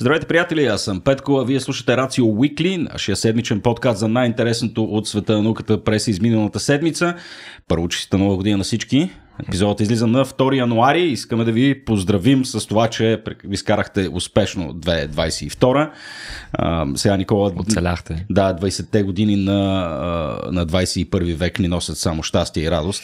Здравейте, приятели! Аз съм Петко, а вие слушате Рацио Уикли, нашия седмичен подкаст за най-интересното от света на науката през изминалата седмица. Първо, честита нова година на всички! Епизодът излиза на 2 януари. Искаме да ви поздравим с това, че ви скарахте успешно 2022. А, сега, Никола... Оцеляхте. Да, 20-те години на, на 21 век ни носят само щастие и радост.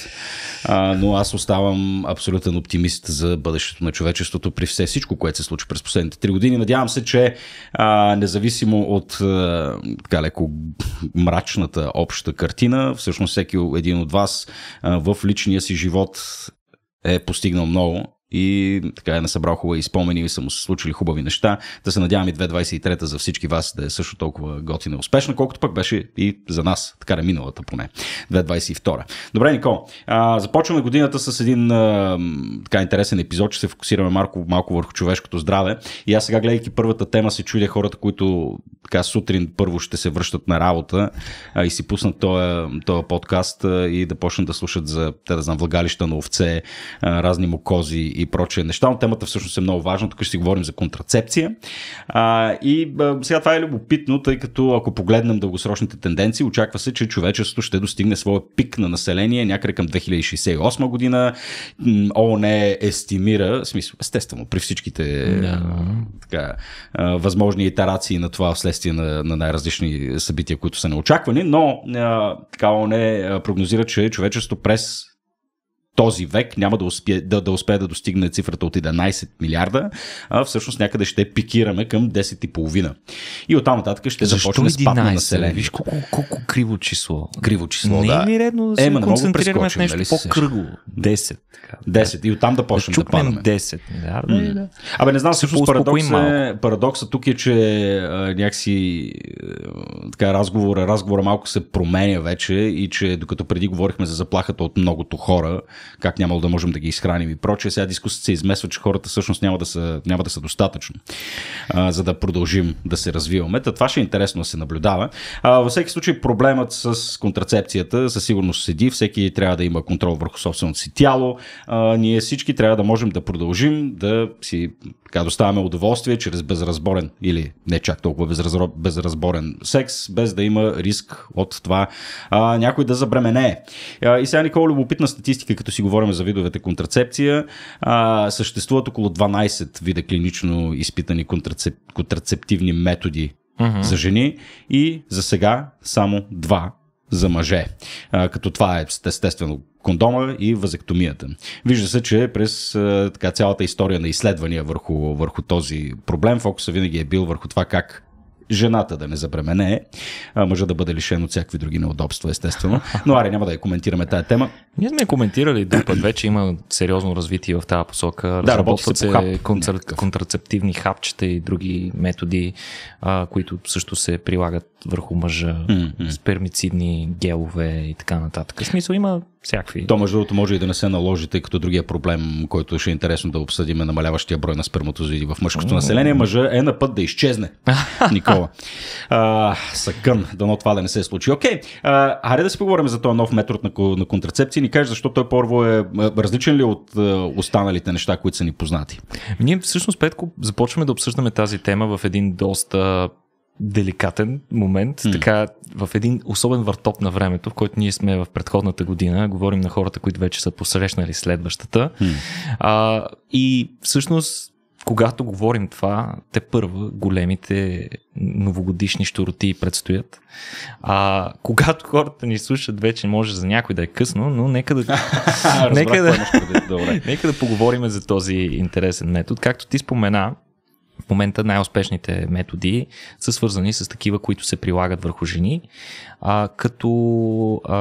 А, но аз оставам абсолютен оптимист за бъдещето на човечеството при все всичко, което се случи през последните 3 години. Надявам се, че а, независимо от а, така леко мрачната обща картина, всъщност всеки един от вас а, в личния си живот е постигнал много и така е насъбрал хубави спомени и са му се случили хубави неща. Да се надявам и 2023 за всички вас да е също толкова готина и успешна, колкото пък беше и за нас, така да е миналата поне, 2022. Добре, Никол, а, започваме годината с един а, така интересен епизод, че се фокусираме малко, малко върху човешкото здраве. И аз сега, гледайки първата тема, се чудя хората, които така сутрин първо ще се връщат на работа а, и си пуснат този подкаст а, и да почнат да слушат за, те да знам, влагалища на овце, а, разни мукози и прочие неща, но темата всъщност е много важна. Тук ще си говорим за контрацепция. А, и а, сега това е любопитно, тъй като ако погледнем дългосрочните тенденции, очаква се, че човечеството ще достигне своя пик на население някъде към 2068 година. ООН е естимира, в смисъл, естествено, при всичките yeah. така, а, възможни итерации на това вследствие на, на най-различни събития, които са неочаквани, но а, така ООН е прогнозира, че човечеството през този век няма да успее да, да, успе да достигне цифрата от 11 милиарда, а всъщност някъде ще пикираме към 10,5. И оттам нататък ще Защо започне спад на население. Виж колко, колко криво число. Криво число, Не е да. е ми редно да се е, концентрираме в нещо по-кръгло. 10. 10. И оттам да почнем да, да падаме. 10 милиарда. Е, да. Абе не знам, всъщност парадокс е, парадоксът тук е, че а, някакси така, разговора, разговора малко се променя вече и че докато преди говорихме за заплахата от многото хора, как нямало да можем да ги изхраним и прочее. Сега дискусията се измесва, че хората всъщност няма да са, няма да са достатъчно, а, за да продължим да се развиваме. Та, това ще е интересно да се наблюдава. А, във всеки случай проблемът с контрацепцията със сигурност седи. Всеки трябва да има контрол върху собственото си тяло. А, ние всички трябва да можем да продължим да си така, доставяме удоволствие чрез безразборен или не чак толкова безразборен, секс, без да има риск от това а, някой да забременее. А, и сега Никола любопитна статистика, като си говорим за видовете контрацепция, а, съществуват около 12 вида клинично изпитани контрацеп... контрацептивни методи mm-hmm. за жени и за сега само два за мъже. А, като това е естествено кондома и вазектомията. Вижда се, че през така, цялата история на изследвания върху, върху този проблем фокуса винаги е бил върху това как жената да не забремене, а мъжа да бъде лишен от всякакви други неудобства, естествено. Но аре, няма да я коментираме тая тема. Ние сме коментирали друг път, вече има сериозно развитие в тази посока. Да, работи се по хап. контрацептивни хапчета и други методи, а, които също се прилагат върху мъжа, mm-hmm. спермицидни гелове и така нататък. В смисъл има всякакви. То, между другото, може и да не се наложи, тъй като другия проблем, който ще е интересно да обсъдим е намаляващия брой на сперматозоиди в мъжкото mm-hmm. население. Мъжа е на път да изчезне. Никола. А, съкън, дано това да не се случи. Окей, okay. аре да си поговорим за този нов метод на, на контрацепция. Ни кажеш защо той първо е различен ли е от останалите неща, които са ни познати? Ние всъщност, Петко, започваме да обсъждаме тази тема в един доста деликатен момент, mm. така в един особен въртоп на времето, в който ние сме в предходната година, говорим на хората, които вече са посрещнали следващата. Mm. А, и всъщност, когато говорим това, те първа големите новогодишни щуроти предстоят. А, когато хората ни слушат, вече може за някой да е късно, но нека да, нека да, е нека да поговорим за този интересен метод. Както ти спомена, в момента най-успешните методи са свързани с такива, които се прилагат върху жени, а, като а,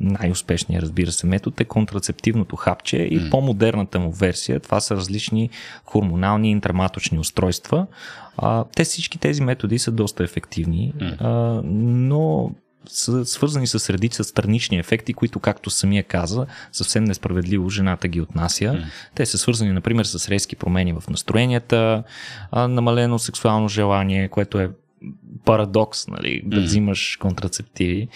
най-успешният, разбира се, метод е контрацептивното хапче и mm. по-модерната му версия. Това са различни хормонални интраматочни устройства. А, те всички тези методи са доста ефективни, mm. а, но са свързани с редица странични ефекти, които, както самия каза, съвсем несправедливо жената ги отнася. Mm. Те са свързани, например, с резки промени в настроенията, намалено сексуално желание, което е парадокс, нали, да mm взимаш контрацептиви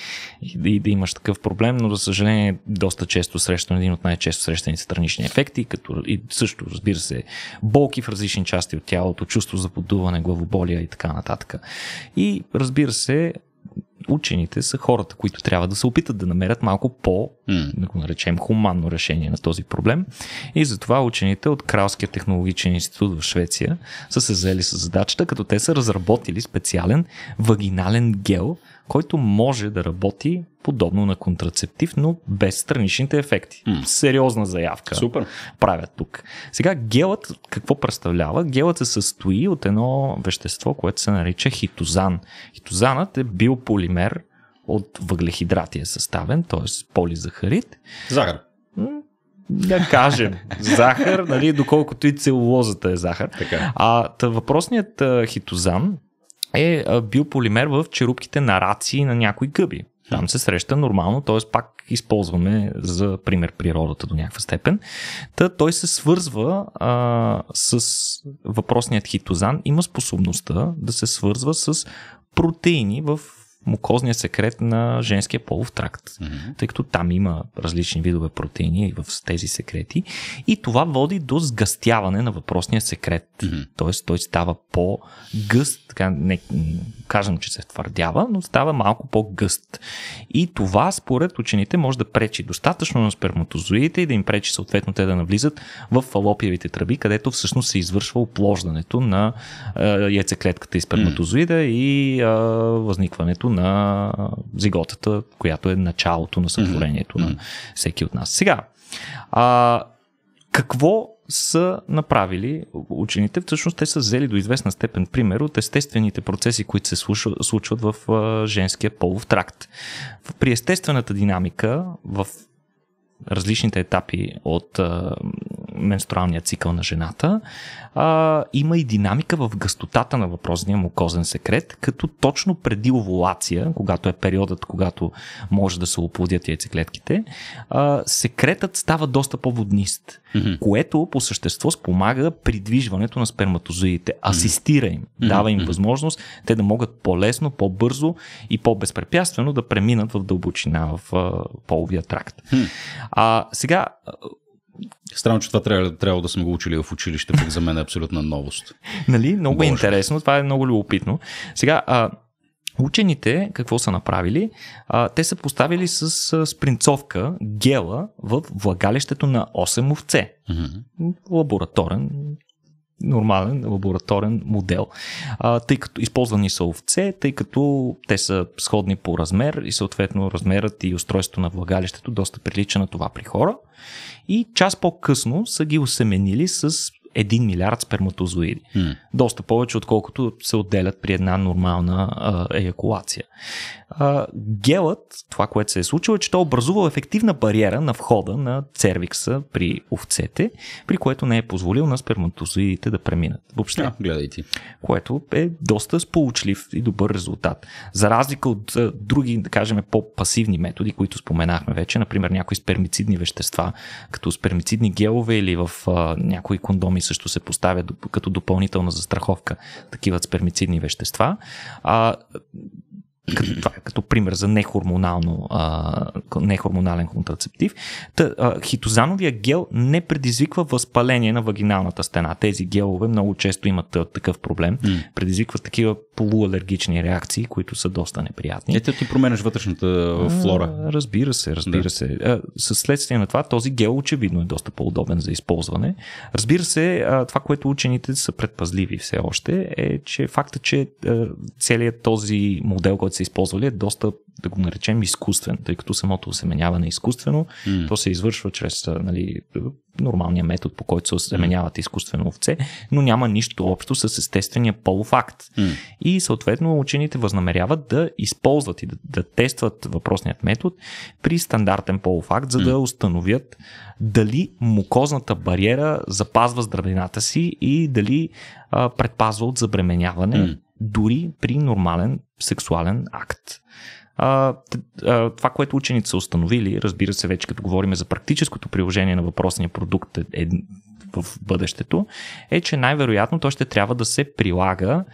и да, и да имаш такъв проблем, но за съжаление доста често срещан, един от най-често срещаните странични ефекти, като и също, разбира се, болки в различни части от тялото, чувство за подуване, главоболия и така нататък. И разбира се, учените са хората, които трябва да се опитат да намерят малко по, да го наречем, хуманно решение на този проблем. И затова учените от Кралския технологичен институт в Швеция са се взели с задачата, като те са разработили специален вагинален гел, който може да работи подобно на контрацептив, но без страничните ефекти. Mm. Сериозна заявка Супер. правят тук. Сега гелът какво представлява? Гелът се състои от едно вещество, което се нарича хитозан. Хитозанът е биополимер от въглехидрати е съставен, т.е. полизахарид. Захар. Да кажем, захар, нали, доколкото и целулозата е захар. Така. А въпросният хитозан е биополимер в черупките на раци на някои гъби. Там се среща нормално, т.е. пак използваме за пример природата до някаква степен. Та той се свързва а, с въпросният хитозан, има способността да се свързва с протеини в мукозния секрет на женския полов тракт, mm-hmm. тъй като там има различни видове протеини в тези секрети и това води до сгъстяване на въпросния секрет. Mm-hmm. Тоест той става по-гъст, така не кажем, че се твърдява, но става малко по-гъст. И това според учените може да пречи достатъчно на сперматозоидите и да им пречи съответно те да навлизат в фалопиевите тръби, където всъщност се извършва оплождането на е, яйцеклетката и сперматозоида mm-hmm. и е, възникването на на зиготата, която е началото на сътворението mm-hmm. на всеки от нас. Сега, а, какво са направили учените? Всъщност те са взели до известна степен пример от естествените процеси, които се случват в женския полов тракт. При естествената динамика в различните етапи от а, менструалния цикъл на жената, а, има и динамика в гъстотата на въпросния мукозен секрет, като точно преди овулация, когато е периодът, когато може да се оплодят яйцеклетките, а, секретът става доста по-воднист, mm-hmm. което по същество спомага придвижването на сперматозоидите, асистира им, mm-hmm. дава им възможност те да могат по-лесно, по-бързо и по-безпрепятствено да преминат в дълбочина в половия тракт. Mm-hmm. А, сега, Странно, че това трябва, трябва да сме го учили в училище, пък за мен е абсолютна новост. нали? Много Боже. е интересно, това е много любопитно. Сега, а, учените какво са направили? А, те са поставили с а, спринцовка гела в влагалището на 8 овце. Mm-hmm. Лабораторен нормален лабораторен модел. А, тъй като използвани са овце, тъй като те са сходни по размер и съответно размерът и устройството на влагалището доста прилича на това при хора. И час по-късно са ги осеменили с 1 милиард сперматозоиди. Mm. Доста повече, отколкото се отделят при една нормална а, еякулация. А, гелът, това, което се е случило, е, че той е образувал ефективна бариера на входа на цервикса при овцете, при което не е позволил на сперматозоидите да преминат. Въобще. yeah, гледайте. Което е доста сполучлив и добър резултат. За разлика от а, други, да кажем, по-пасивни методи, които споменахме вече, например някои спермицидни вещества, като спермицидни гелове или в а, някои кондоми също се поставя като допълнителна застраховка такива спермицидни вещества. А, като, това, като пример за нехормонално, а, нехормонален контрацептив. Та, а, хитозановия гел не предизвиква възпаление на вагиналната стена. Тези гелове много често имат такъв проблем. Mm. Предизвикват такива полуалергични реакции, които са доста неприятни. Ето ти променяш вътрешната флора. А, разбира се, разбира да. се. А, с следствие на това този гел очевидно е доста по-удобен за използване. Разбира се, а, това, което учените са предпазливи все още, е, че факта, че а, целият този модел, който са използвали, е доста, да го наречем, изкуствен, тъй като самото осеменяване е изкуствено. Mm. То се извършва чрез нали, нормалния метод, по който се осеменяват mm. изкуствено овце, но няма нищо общо с естествения полуфакт. Mm. И съответно учените възнамеряват да използват и да, да тестват въпросният метод при стандартен полуфакт, за mm. да установят дали мукозната бариера запазва здравината си и дали а, предпазва от забременяване. Mm дори при нормален сексуален акт. А, това, което учените са установили, разбира се, вече като говорим за практическото приложение на въпросния продукт е, е в бъдещето, е, че най-вероятно той ще трябва да се прилага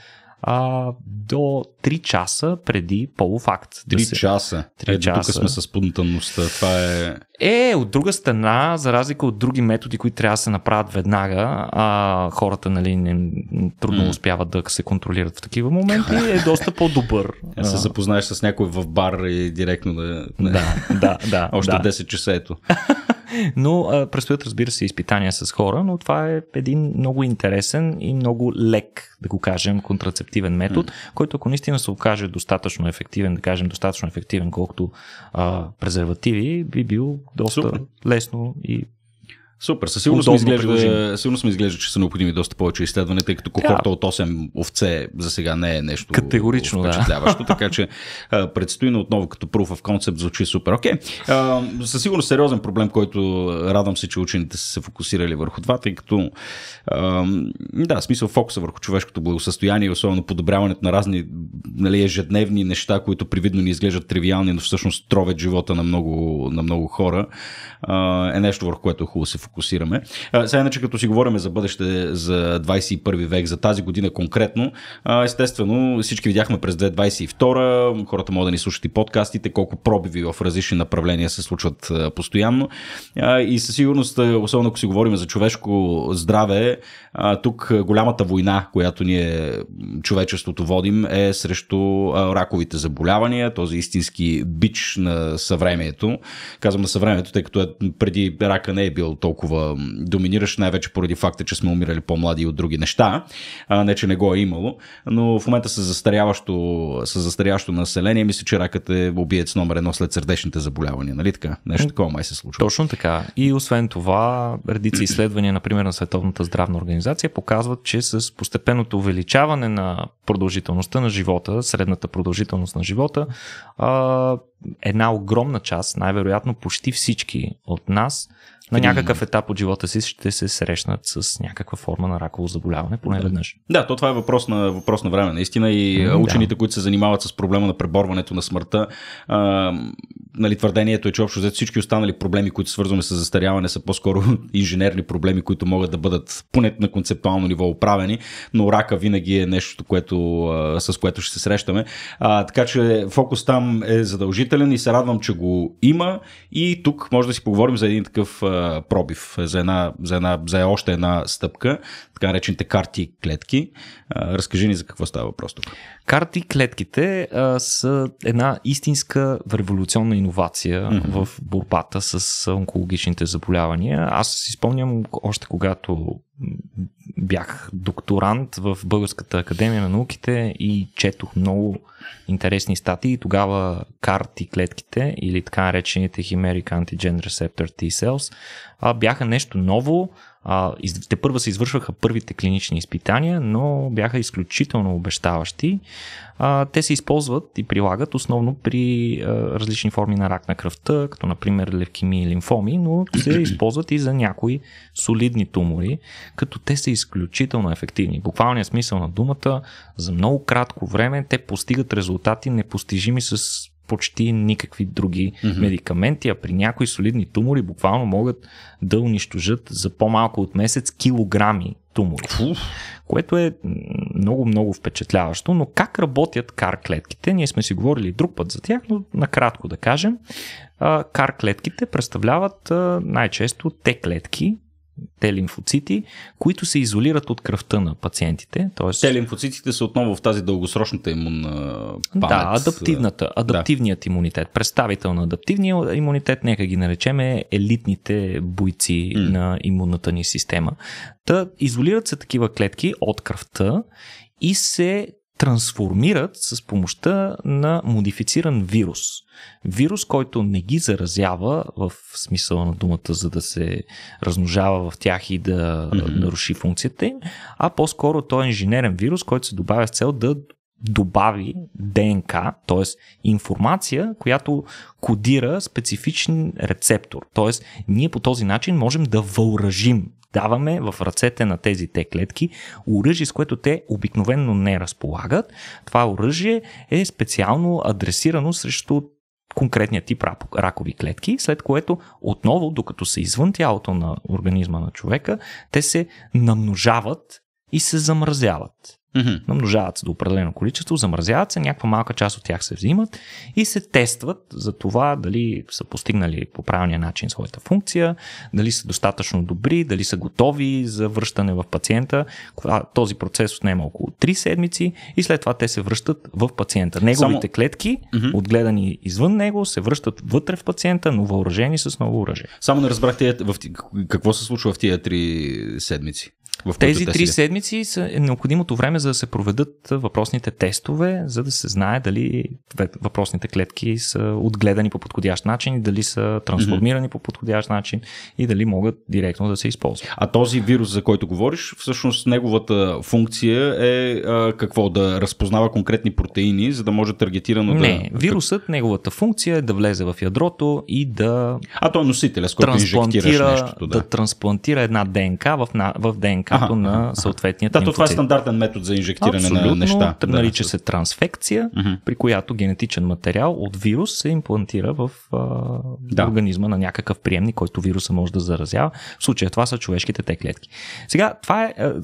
а, до 3 часа преди полуфакт. 3 да се... часа. 3 е, часа. Тук сме с пунктаността. Това е... Е, от друга страна, за разлика от други методи, които трябва да се направят веднага, а хората нали, не, трудно mm. успяват да се контролират в такива моменти, е доста по-добър. Да е, се запознаеш с някой в бар и директно да... Да, да, да. Още да. 10 часа ето. Но а, предстоят, разбира се, изпитания с хора, но това е един много интересен и много лек, да го кажем, контрацептивен метод, mm. който ако наистина се окаже достатъчно ефективен, да кажем достатъчно ефективен, колкото а, презервативи, би бил доста Супер. лесно и Супер, със сигурност ми, изглежда, сигурно ми изглежда, че са необходими доста повече изследване, тъй като кохорта от 8 овце за сега не е нещо Категорично, впечатляващо, да. така че предстои на отново като proof в концепт звучи супер. Окей, okay. със сигурност сериозен проблем, който радвам се, че учените са се фокусирали върху това, тъй като да, смисъл фокуса върху човешкото благосъстояние, особено подобряването на разни нали, ежедневни неща, които привидно ни изглеждат тривиални, но всъщност тровят живота на много, на много хора, е нещо върху което е хубаво се фокусираме. сега иначе като си говорим за бъдеще, за 21 век, за тази година конкретно, естествено всички видяхме през 2022, хората могат да ни слушат и подкастите, колко пробиви в различни направления се случват постоянно. и със сигурност, особено ако си говорим за човешко здраве, а, тук голямата война, която ние човечеството водим е срещу а, раковите заболявания, този истински бич на съвремието. Казвам на съвремето, тъй като е, преди рака не е бил толкова доминиращ, най-вече поради факта, че сме умирали по-млади от други неща. А, не, че не го е имало, но в момента с застаряващо, с застаряващо население, мисля, че ракът е убиец номер едно след сърдечните заболявания, нали така? Нещо такова май се случва. Точно така. И освен това, редица изследвания, например, на Световната здравна организация, организация показват, че с постепенното увеличаване на продължителността на живота, средната продължителност на живота, една огромна част, най-вероятно почти всички от нас, на някакъв етап от живота си ще се срещнат с някаква форма на раково заболяване, поне веднъж. Да, то това е въпрос на, въпрос на време, наистина. И mm, учените, да. които се занимават с проблема на преборването на смъртта, а, нали, твърдението е, че общо взето всички останали проблеми, които свързваме с застаряване, са по-скоро инженерни проблеми, които могат да бъдат поне на концептуално ниво оправени, но рака винаги е нещо, което, а, с което ще се срещаме. А, така че фокус там е задължителен и се радвам, че го има. И тук може да си поговорим за един такъв а, пробив за, една, за, една, за още една стъпка, така наречените карти и клетки. разкажи ни за какво става въпрос тук. Карти клетките а, са една истинска революционна иновация mm-hmm. в борбата с онкологичните заболявания. Аз си спомням още когато бях докторант в Българската академия на науките и четох много интересни статии. Тогава карти и клетките, или така наречените Химерик Antigen Receptor T-cells, бяха нещо ново, а, из, те първо се извършваха първите клинични изпитания, но бяха изключително обещаващи. А, те се използват и прилагат основно при а, различни форми на рак на кръвта, като например левкими и лимфоми, но се използват и за някои солидни тумори, като те са изключително ефективни. Буквалният смисъл на думата, за много кратко време те постигат резултати непостижими с почти никакви други mm-hmm. медикаменти, а при някои солидни тумори буквално могат да унищожат за по-малко от месец килограми тумори. Уф. Което е много-много впечатляващо, но как работят кар клетките? Ние сме си говорили друг път за тях, но накратко да кажем. Кар клетките представляват най-често те клетки, т-лимфоцити, които се изолират от кръвта на пациентите. Тоест... Т-лимфоцитите са отново в тази дългосрочната имунна памет. Да, адаптивната, адаптивният да. имунитет, представител на адаптивния имунитет, нека ги наречеме елитните бойци mm. на имунната ни система. Та изолират се такива клетки от кръвта и се трансформират с помощта на модифициран вирус. Вирус, който не ги заразява в смисъла на думата, за да се размножава в тях и да mm-hmm. наруши функцията им, а по-скоро той е инженерен вирус, който се добавя с цел да добави ДНК, т.е. информация, която кодира специфичен рецептор. Т.е. ние по този начин можем да въоръжим даваме в ръцете на тези те клетки оръжие, с което те обикновенно не разполагат. Това оръжие е специално адресирано срещу конкретния тип ракови клетки, след което отново, докато са извън тялото на организма на човека, те се намножават и се замразяват. Mm-hmm. Намножават се до определено количество, замразяват се, някаква малка част от тях се взимат и се тестват за това дали са постигнали по правилния начин своята функция, дали са достатъчно добри, дали са готови за връщане в пациента. Този процес отнема около 3 седмици и след това те се връщат в пациента. Неговите Само... клетки, mm-hmm. отгледани извън него, се връщат вътре в пациента, но въоръжени с ново оръжие. Само не разбрахте в... какво се случва в тия 3 седмици. В тези три седмици са е необходимото време за да се проведат въпросните тестове, за да се знае дали въпросните клетки са отгледани по подходящ начин, дали са трансформирани mm-hmm. по подходящ начин и дали могат директно да се използват. А този вирус, за който говориш, всъщност неговата функция е а, какво? Да разпознава конкретни протеини, за да може таргетирано Не, да. Не, вирусът, неговата функция е да влезе в ядрото и да. А той е носителя, с който инжектираш нещото. Да. да трансплантира една ДНК в, в ДНК ДНК-то ага, на съответния Да, това е стандартен метод за инжектиране Абсолютно, на неща. Да, нарича да, се трансфекция, при която генетичен материал от вирус се имплантира в а, да. организма на някакъв приемник, който вируса може да заразява. В случая това са човешките те клетки. Сега, това е, а,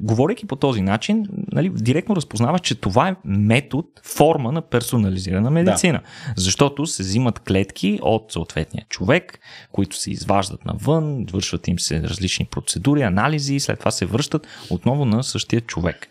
говорейки по този начин, нали, директно разпознаваш, че това е метод, форма на персонализирана медицина. Да. Защото се взимат клетки от съответния човек, които се изваждат навън, вършват им се различни процедури, анализи и след това това се връщат отново на същия човек.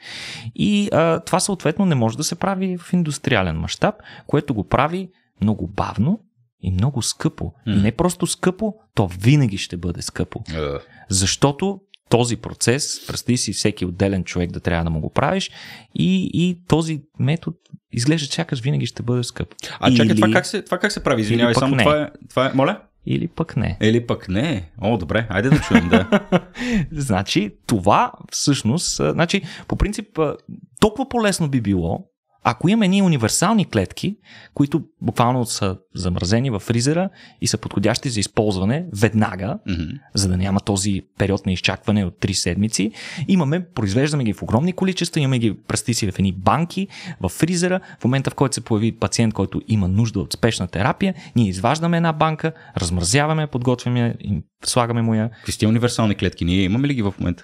И а, това съответно не може да се прави в индустриален мащаб, което го прави много бавно и много скъпо. Mm. И не просто скъпо, то винаги ще бъде скъпо. Yeah. Е. Защото този процес, представи си всеки отделен човек да трябва да му го правиш и, и този метод изглежда чакаш винаги ще бъде скъп. А чакай, Или... това, как се, това как се прави? Извинявай, само не. това е, това е... Моля? Или пък не. Или пък не. О, добре, айде да чуем, да. значи, това всъщност, значи, по принцип, толкова по-лесно би било ако имаме ние универсални клетки, които буквално са замразени в фризера и са подходящи за използване веднага, mm-hmm. за да няма този период на изчакване от 3 седмици, имаме, произвеждаме ги в огромни количества, имаме ги пръсти си в едни банки, в фризера. В момента, в който се появи пациент, който има нужда от спешна терапия, ние изваждаме една банка, размразяваме, подготвяме, слагаме му я. Какви универсални клетки ние имаме ли ги в момента?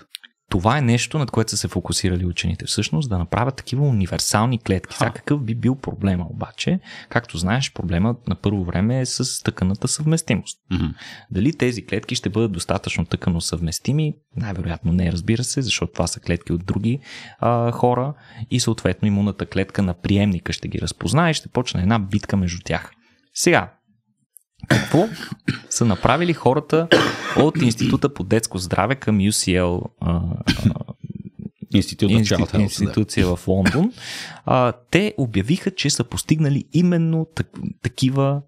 това е нещо, над което са се фокусирали учените всъщност, да направят такива универсални клетки. Сега какъв би бил проблема обаче? Както знаеш, проблемът на първо време е с тъканата съвместимост. Mm-hmm. Дали тези клетки ще бъдат достатъчно тъкано съвместими? Най-вероятно не, разбира се, защото това са клетки от други а, хора и съответно имунната клетка на приемника ще ги разпознае и ще почне една битка между тях. Сега, какво са направили хората от Института по детско здраве към UCL институция в Лондон, а, те обявиха, че са постигнали именно так, такива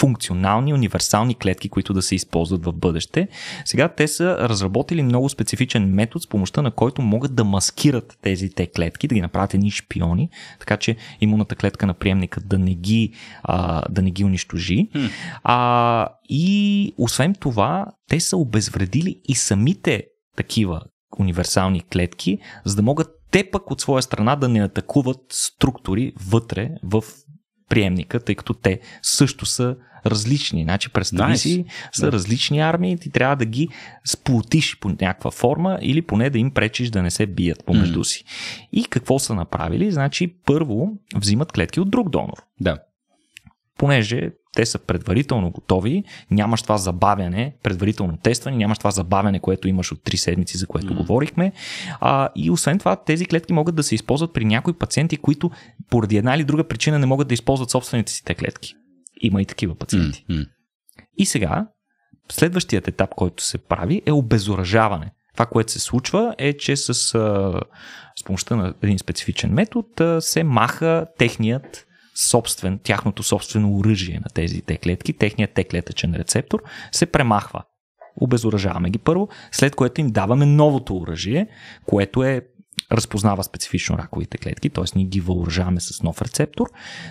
функционални, универсални клетки, които да се използват в бъдеще. Сега те са разработили много специфичен метод, с помощта на който могат да маскират тези те клетки, да ги направят едни шпиони, така че имунната клетка на приемника да не ги, а, да не ги унищожи. Хм. А, и освен това, те са обезвредили и самите такива универсални клетки, за да могат те пък от своя страна да не атакуват структури вътре в приемника, тъй като те също са различни. Значи, представи nice. си, са различни армии и ти трябва да ги сплотиш по някаква форма или поне да им пречиш да не се бият помежду mm. си. И какво са направили? Значи, първо взимат клетки от друг донор. Да. Понеже те са предварително готови, нямаш това забавяне, предварително тестване, нямаш това забавяне, което имаш от 3 седмици, за което mm. говорихме. А, и освен това, тези клетки могат да се използват при някои пациенти, които поради една или друга причина не могат да използват собствените си те клетки. Има и такива пациенти. Mm. Mm. И сега, следващият етап, който се прави, е обезоръжаване. Това, което се случва е, че с, с помощта на един специфичен метод се маха техният собствен, тяхното собствено оръжие на тези Т клетки, техният Т клетъчен рецептор, се премахва. Обезоръжаваме ги първо, след което им даваме новото оръжие, което е разпознава специфично раковите клетки, т.е. ние ги въоръжаваме с нов рецептор,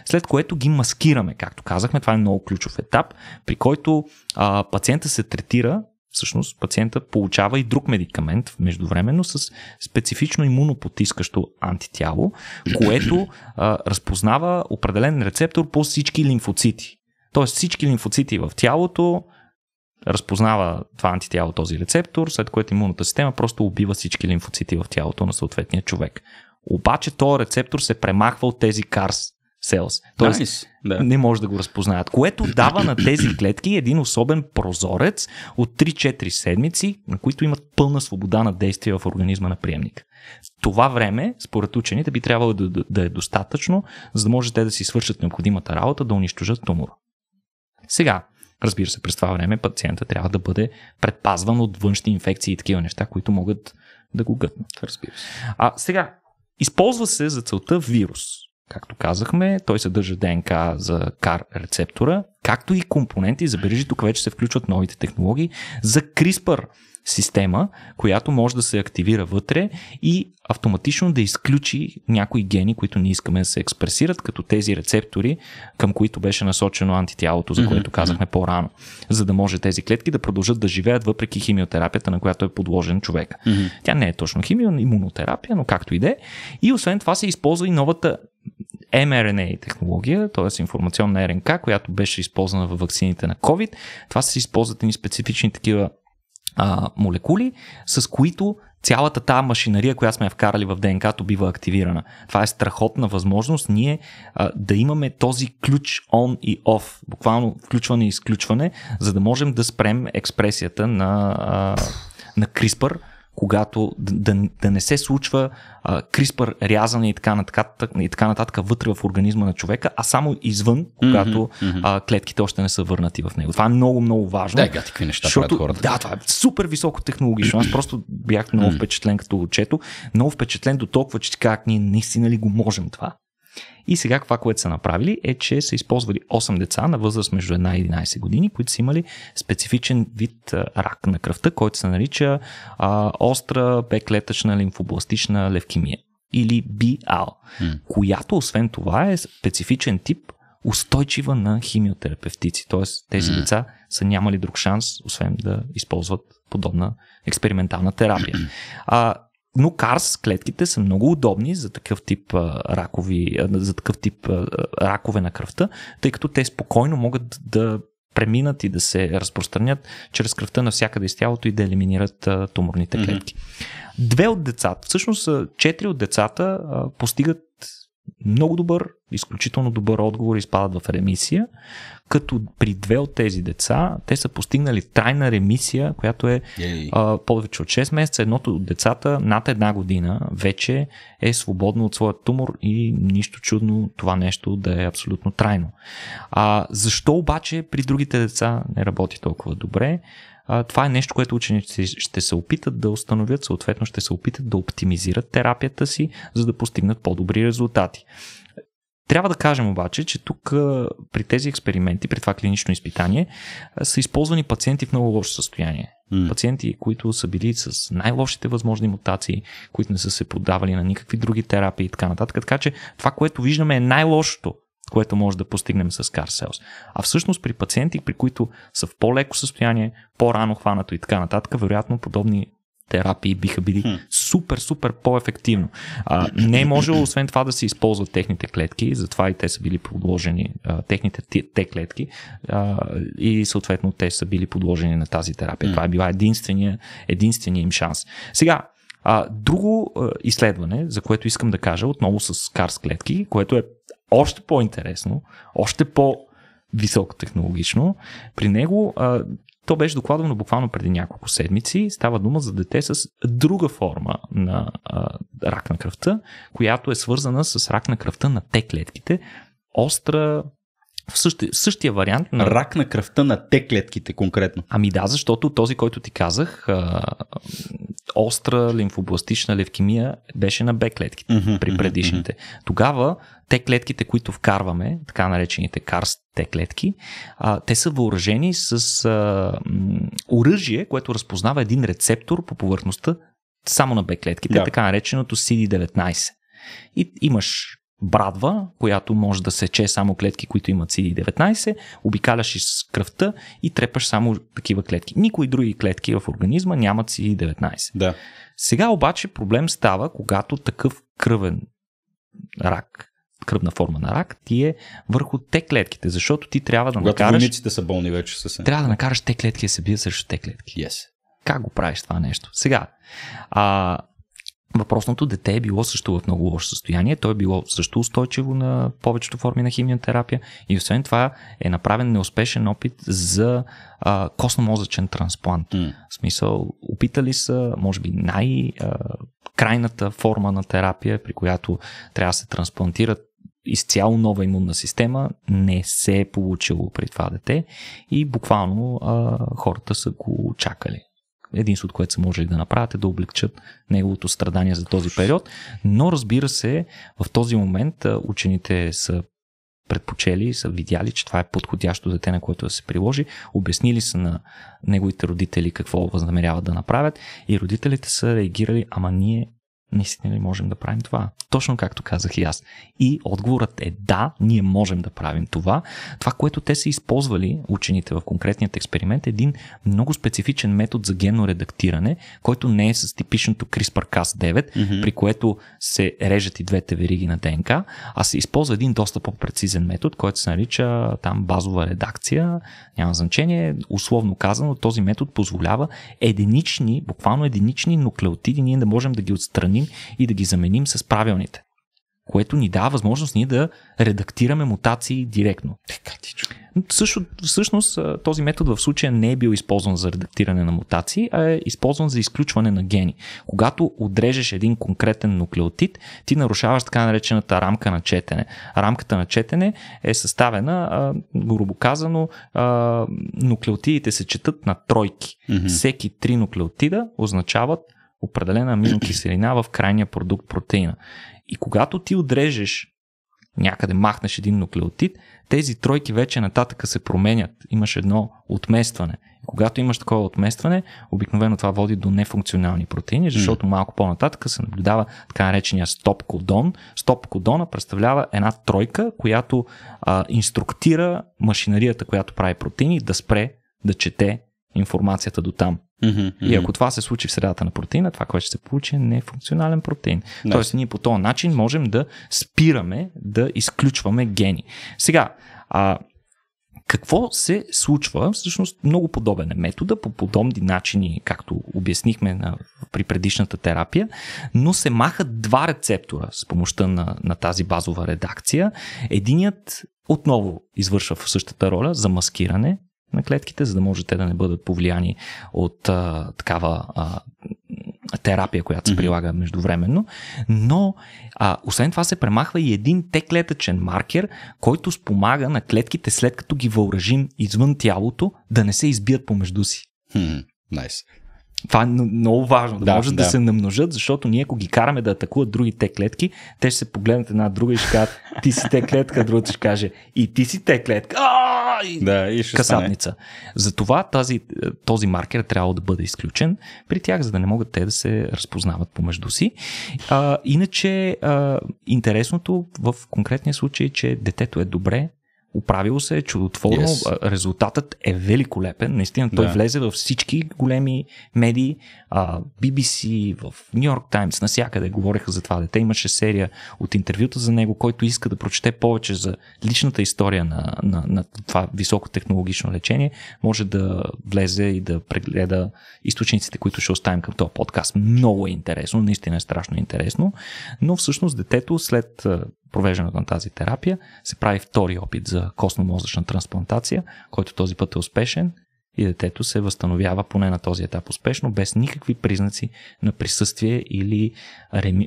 след което ги маскираме, както казахме, това е много ключов етап, при който а, пациента се третира всъщност пациента получава и друг медикамент междувременно с специфично имунопотискащо антитяло, което а, разпознава определен рецептор по всички лимфоцити. Тоест всички лимфоцити в тялото разпознава това антитяло, този рецептор, след което имунната система просто убива всички лимфоцити в тялото на съответния човек. Обаче този рецептор се премахва от тези CARS cells. Тоест, nice да. не може да го разпознаят. Което дава на тези клетки един особен прозорец от 3-4 седмици, на които имат пълна свобода на действие в организма на приемника. Това време, според учените, би трябвало да, да, да е достатъчно, за да може те да си свършат необходимата работа, да унищожат тумора. Сега, разбира се, през това време пациента трябва да бъде предпазван от външни инфекции и такива неща, които могат да го гътнат. Разбира се. А сега, използва се за целта вирус както казахме. Той съдържа ДНК за кар рецептора, както и компоненти, забележи, тук вече се включват новите технологии, за CRISPR система, която може да се активира вътре и автоматично да изключи някои гени, които не искаме да се експресират, като тези рецептори, към които беше насочено антитялото, за което казахме по-рано, за да може тези клетки да продължат да живеят въпреки химиотерапията, на която е подложен човек. Тя не е точно химио, имунотерапия, но както и де. И освен това се използва и новата mRNA технология, т.е. информационна РНК, която беше използвана във вакцините на COVID. Това се използват и специфични такива а, молекули, с които цялата тази машинария, която сме вкарали в ДНК-то, бива активирана. Това е страхотна възможност ние а, да имаме този ключ on и off, буквално включване и изключване, за да можем да спрем експресията на, а, на CRISPR, когато да, да, да не се случва а, криспър рязане и така, нататък, и така нататък вътре в организма на човека, а само извън, когато mm-hmm. а, клетките още не са върнати в него. Това е много, много важно. Да, гати, неща защото, хората. Да, това е супер високо технологично. Аз просто бях много впечатлен като го чето. Много впечатлен до толкова, че как ние наистина ли го можем това. И сега това, което са направили е, че са използвали 8 деца на възраст между 1 и 11 години, които са имали специфичен вид рак на кръвта, който се нарича а, остра беклетъчна лимфобластична левкемия или BAL, mm. която освен това е специфичен тип устойчива на химиотерапевтици. Т.е. тези mm. деца са нямали друг шанс, освен да използват подобна експериментална терапия. А, но карс клетките са много удобни за такъв тип а, ракови, а, за такъв тип а, ракове на кръвта, тъй като те спокойно могат да преминат и да се разпространят чрез кръвта навсякъде из тялото и да елиминират а, туморните клетки. Mm-hmm. Две от децата, всъщност четири от децата а, постигат много добър, изключително добър отговор изпадат в ремисия, като при две от тези деца те са постигнали трайна ремисия, която е а, повече от 6 месеца. Едното от децата над една година вече е свободно от своя тумор и нищо чудно това нещо да е абсолютно трайно. А, защо обаче при другите деца не работи толкова добре? А, това е нещо, което учениците ще се опитат да установят, съответно ще се опитат да оптимизират терапията си, за да постигнат по-добри резултати. Трябва да кажем обаче, че тук при тези експерименти, при това клинично изпитание, са използвани пациенти в много лошо състояние. Mm. Пациенти, които са били с най-лошите възможни мутации, които не са се подавали на никакви други терапии и така нататък. Така че това, което виждаме е най-лошото което може да постигнем с Car Sales. А всъщност при пациенти, при които са в по-леко състояние, по-рано хванато и така нататък, вероятно подобни терапии биха били супер, супер по-ефективно. А, не е можело, освен това, да се използват техните клетки, затова и те са били подложени, а, техните те клетки, а, и съответно те са били подложени на тази терапия. Това е била единствения, единствения им шанс. Сега, а, друго а, изследване, за което искам да кажа, отново с карс клетки, което е още по-интересно, още по-високотехнологично. При него а, то беше докладвано буквално преди няколко седмици. Става дума за дете с друга форма на а, рак на кръвта, която е свързана с рак на кръвта на Т клетките. Остра в същия, в същия вариант. На... Рак на кръвта на те клетките конкретно. Ами да, защото този, който ти казах, а, остра лимфобластична левкемия беше на Б клетките mm-hmm, при предишните. Mm-hmm. Тогава те клетките, които вкарваме, така наречените карст те клетки, а, те са въоръжени с а, м, оръжие, което разпознава един рецептор по повърхността само на Б клетките, yeah. така нареченото CD19. И имаш брадва, която може да сече само клетки, които имат CD19, обикаляш из кръвта и трепаш само такива клетки. Никои други клетки в организма нямат CD19. Да. Сега обаче проблем става, когато такъв кръвен рак, кръвна форма на рак, ти е върху те клетките, защото ти трябва да когато накараш... Когато са болни вече са Трябва да накараш те клетки да се бият срещу те клетки. Yes. Как го правиш това нещо? Сега, а, Въпросното дете е било също в много лошо състояние, то е било също устойчиво на повечето форми на химиотерапия и освен това е направен неуспешен опит за а, косномозъчен трансплант. Mm. В смисъл, опитали са, може би, най-крайната форма на терапия, при която трябва да се трансплантират изцяло нова имунна система, не се е получило при това дете и буквално а, хората са го чакали единството, което са можели да направят е да облегчат неговото страдание за този период. Но разбира се, в този момент учените са предпочели, са видяли, че това е подходящо дете, на което да се приложи, обяснили са на неговите родители какво възнамеряват да направят и родителите са реагирали, ама ние наистина ли можем да правим това? Точно както казах и аз. И отговорът е да, ние можем да правим това. Това, което те са използвали, учените в конкретният експеримент, е един много специфичен метод за генно редактиране, който не е с типичното CRISPR-Cas9, mm-hmm. при което се режат и двете вериги на ДНК, а се използва един доста по-прецизен метод, който се нарича там базова редакция. Няма значение. Условно казано, този метод позволява единични, буквално единични нуклеотиди ние да можем да ги отстраним и да ги заменим с правилните. Което ни дава възможност ние да редактираме мутации директно. Също, всъщност този метод в случая не е бил използван за редактиране на мутации, а е използван за изключване на гени. Когато отрежеш един конкретен нуклеотид, ти нарушаваш така наречената рамка на четене. Рамката на четене е съставена, грубо казано, нуклеотидите се четат на тройки. Mm-hmm. Всеки три нуклеотида означават определена аминокиселина в крайния продукт протеина. И когато ти отрежеш някъде махнеш един нуклеотид, тези тройки вече нататък се променят. Имаш едно отместване. Когато имаш такова отместване, обикновено това води до нефункционални протеини, защото малко по-нататък се наблюдава така наречения стоп кодон. Стоп кодона представлява една тройка, която а, инструктира машинарията, която прави протеини, да спре да чете информацията до там. Mm-hmm, И ако това се случи в средата на протеина, това, което ще се получи е нефункционален протеин. Не. Тоест, ние по този начин можем да спираме да изключваме гени. Сега, а, какво се случва? Всъщност много подобен е метода, по подобни начини, както обяснихме на, при предишната терапия, но се махат два рецептора с помощта на, на тази базова редакция. Единият отново извършва в същата роля за маскиране, на клетките, за да може те да не бъдат повлияни от а, такава а, терапия, която се прилага междувременно. Но, а, освен това, се премахва и един теклетъчен маркер, който спомага на клетките, след като ги въоръжим извън тялото, да не се избият помежду си. Найс. Nice. Това е много важно, да, да може да. да се намножат, защото ние ако ги караме да атакуват другите клетки, те ще се погледнат една друга и ще кажат, ти си те клетка, другата ще каже, и ти си те клетка. и... Да, и ще касатница. Стане. Затова тази, този маркер трябва да бъде изключен при тях, за да не могат те да се разпознават помежду си. А, иначе, а, интересното в конкретния случай е, че детето е добре, оправило се, е чудотворно, yes. резултатът е великолепен. Наистина той да. влезе във всички големи медии, BBC, в Нью Йорк Таймс, насякъде говореха за това дете. Имаше серия от интервюта за него, който иска да прочете повече за личната история на, на, на това високотехнологично лечение, може да влезе и да прегледа източниците, които ще оставим към този подкаст. Много е интересно, наистина е страшно интересно, но всъщност детето след провеждането на тази терапия. Се прави втори опит за костно-мозъчна трансплантация, който този път е успешен и детето се възстановява поне на този етап успешно, без никакви признаци на присъствие или,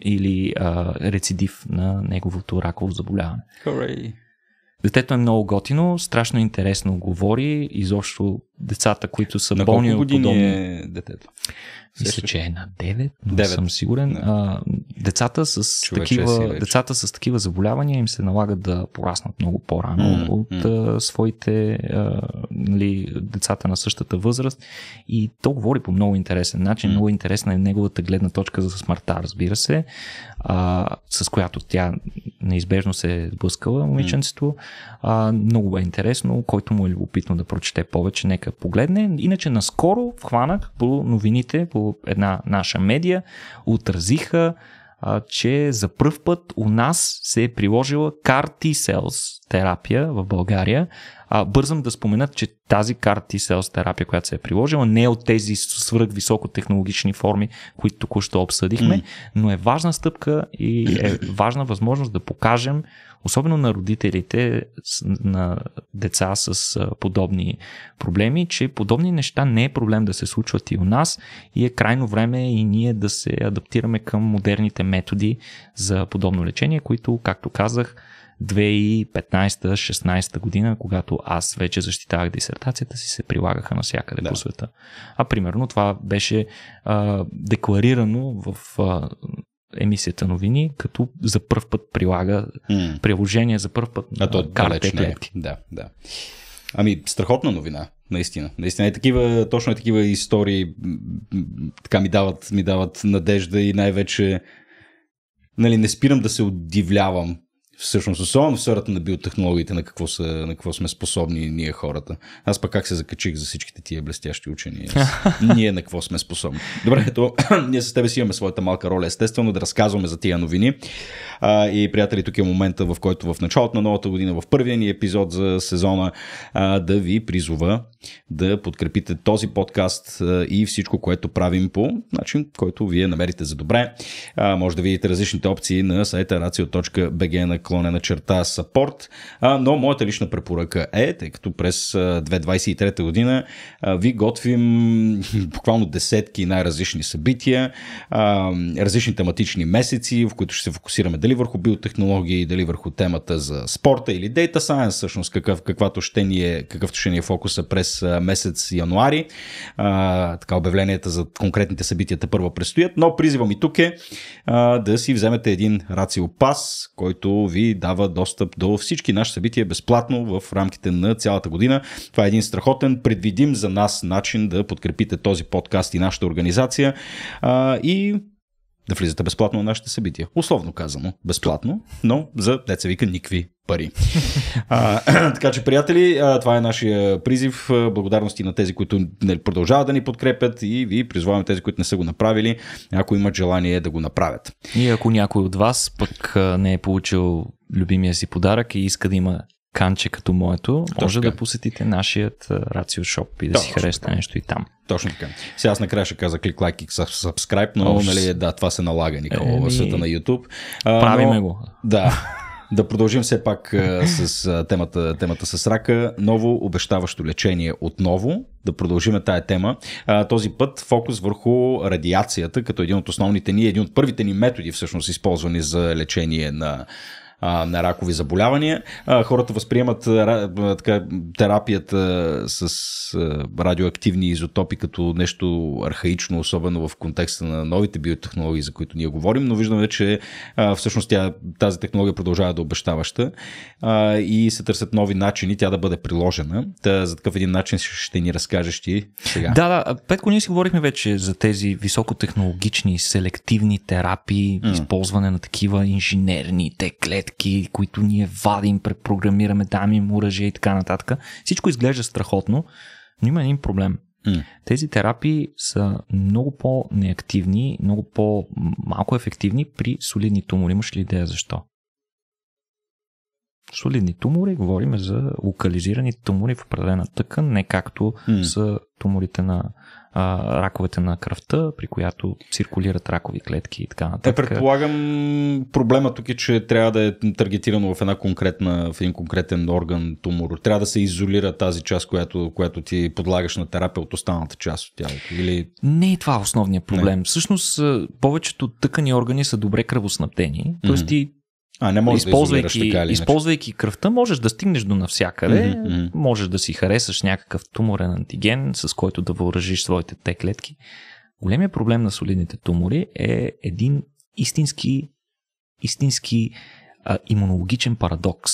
или а, рецидив на неговото раково заболяване. Хорей! Детето е много готино, страшно интересно говори, изобщо децата, които са на болни от подобни... е детето? Мисля, че е на 9, но 9. съм сигурен. А, децата, с Човече такива, децата с такива заболявания им се налага да пораснат много по-рано mm, от А, своите а, нали, децата на същата възраст. И то говори по много интересен начин. Mm. Много интересна е неговата гледна точка за смъртта, разбира се, а, с която тя неизбежно се е сблъскала момиченцето. А, много е интересно, който му е любопитно да прочете повече, нека погледне. Иначе наскоро хванах по новините, по една наша медия, отразиха а, че за първ път у нас се е приложила CAR T-cells терапия в България. А, бързам да споменат, че тази карта и селс терапия, която се е приложила, не е от тези високотехнологични форми, които току-що обсъдихме, mm. но е важна стъпка и е важна възможност да покажем, особено на родителите на деца с подобни проблеми, че подобни неща не е проблем да се случват и у нас и е крайно време и ние да се адаптираме към модерните методи за подобно лечение, които, както казах, 2015-16 година, когато аз вече защитавах дисертацията си, се прилагаха навсякъде да. по света. А примерно това беше а, декларирано в а, емисията новини, като за първ път прилага mm. приложение за първ път на то е. Да, да. Ами, страхотна новина, наистина. Наистина е такива, точно е такива истории така ми дават, ми дават надежда и най-вече нали, не спирам да се удивлявам всъщност, особено в сферата на биотехнологиите, на какво, са, на какво сме способни ние хората. Аз пък как се закачих за всичките тия блестящи учени. ние на какво сме способни. Добре, ето, ние с тебе си имаме своята малка роля, естествено, да разказваме за тия новини. А, и, приятели, тук е момента, в който в началото на новата година, в първия ни епизод за сезона, а, да ви призова да подкрепите този подкаст и всичко, което правим по начин, който вие намерите за добре. А, може да видите различните опции на сайта racio.bg клонена черта support, а, но моята лична препоръка е, тъй като през 2023 година а, ви готвим буквално десетки най-различни събития, а, различни тематични месеци, в които ще се фокусираме дали върху биотехнологии, дали върху темата за спорта или Data Science, всъщност какъв, каквато ще ни е, какъвто ще ни е фокуса през през месец януари. А, така обявленията за конкретните събитията първо предстоят, но призива ми тук е а, да си вземете един рацио пас, който ви дава достъп до всички наши събития безплатно в рамките на цялата година. Това е един страхотен, предвидим за нас начин да подкрепите този подкаст и нашата организация. А, и да влизате безплатно на нашите събития. Условно казано, безплатно, но за деца вика никви пари. а, така че, приятели, това е нашия призив. Благодарности на тези, които нали, продължават да ни подкрепят и ви призваваме тези, които не са го направили, ако имат желание да го направят. И ако някой от вас пък не е получил любимия си подарък и иска да има канче като моето, Точно може да посетите нашият Рацио Шоп и да Точно си харесате така. нещо и там. Точно така. Сега аз накрая ще каза клик лайк и subscribe, но Оф, нали, да, това се налага никога е, в света на YouTube. А, правиме но, го. Да. Да продължим все пак с темата, темата с рака. Ново обещаващо лечение отново. Да продължим тая тема. Този път фокус върху радиацията, като един от основните ни, един от първите ни методи всъщност използвани за лечение на на ракови заболявания. А, хората възприемат а, така, терапията с а, радиоактивни изотопи като нещо архаично, особено в контекста на новите биотехнологии, за които ние говорим, но виждаме, че а, всъщност тя, тази технология продължава да е обещаваща а, и се търсят нови начини тя да бъде приложена. Та, за такъв един начин ще ни разкажеш ти сега. Да, да, Петко, ние си говорихме вече за тези високотехнологични селективни терапии, mm. използване на такива инженерни теклет клетки, които ние вадим, препрограмираме, там им оръжие и така нататък. Всичко изглежда страхотно, но има един проблем. Mm. Тези терапии са много по-неактивни, много по-малко ефективни при солидни тумори. Имаш ли идея защо? Солидни тумори, говорим за локализирани тумори в определена тъкан, не както mm. са туморите на а, раковете на кръвта, при която циркулират ракови клетки и така е, нататък. Е, предполагам, проблема тук е, че трябва да е таргетирано в, една конкретна, в един конкретен орган тумор. Трябва да се изолира тази част, която, която ти подлагаш на терапия от останалата част от тялото. Или... Не е това основният проблем. Не. Всъщност, повечето тъкани органи са добре кръвоснабдени. Тоест mm-hmm. ти а, не може използвайки, да така или използвайки кръвта, можеш да стигнеш до навсякъде. Mm-hmm. Можеш да си харесаш някакъв туморен антиген, с който да въоръжиш своите те клетки. Големия проблем на солидните тумори е един истински, истински а, имунологичен парадокс,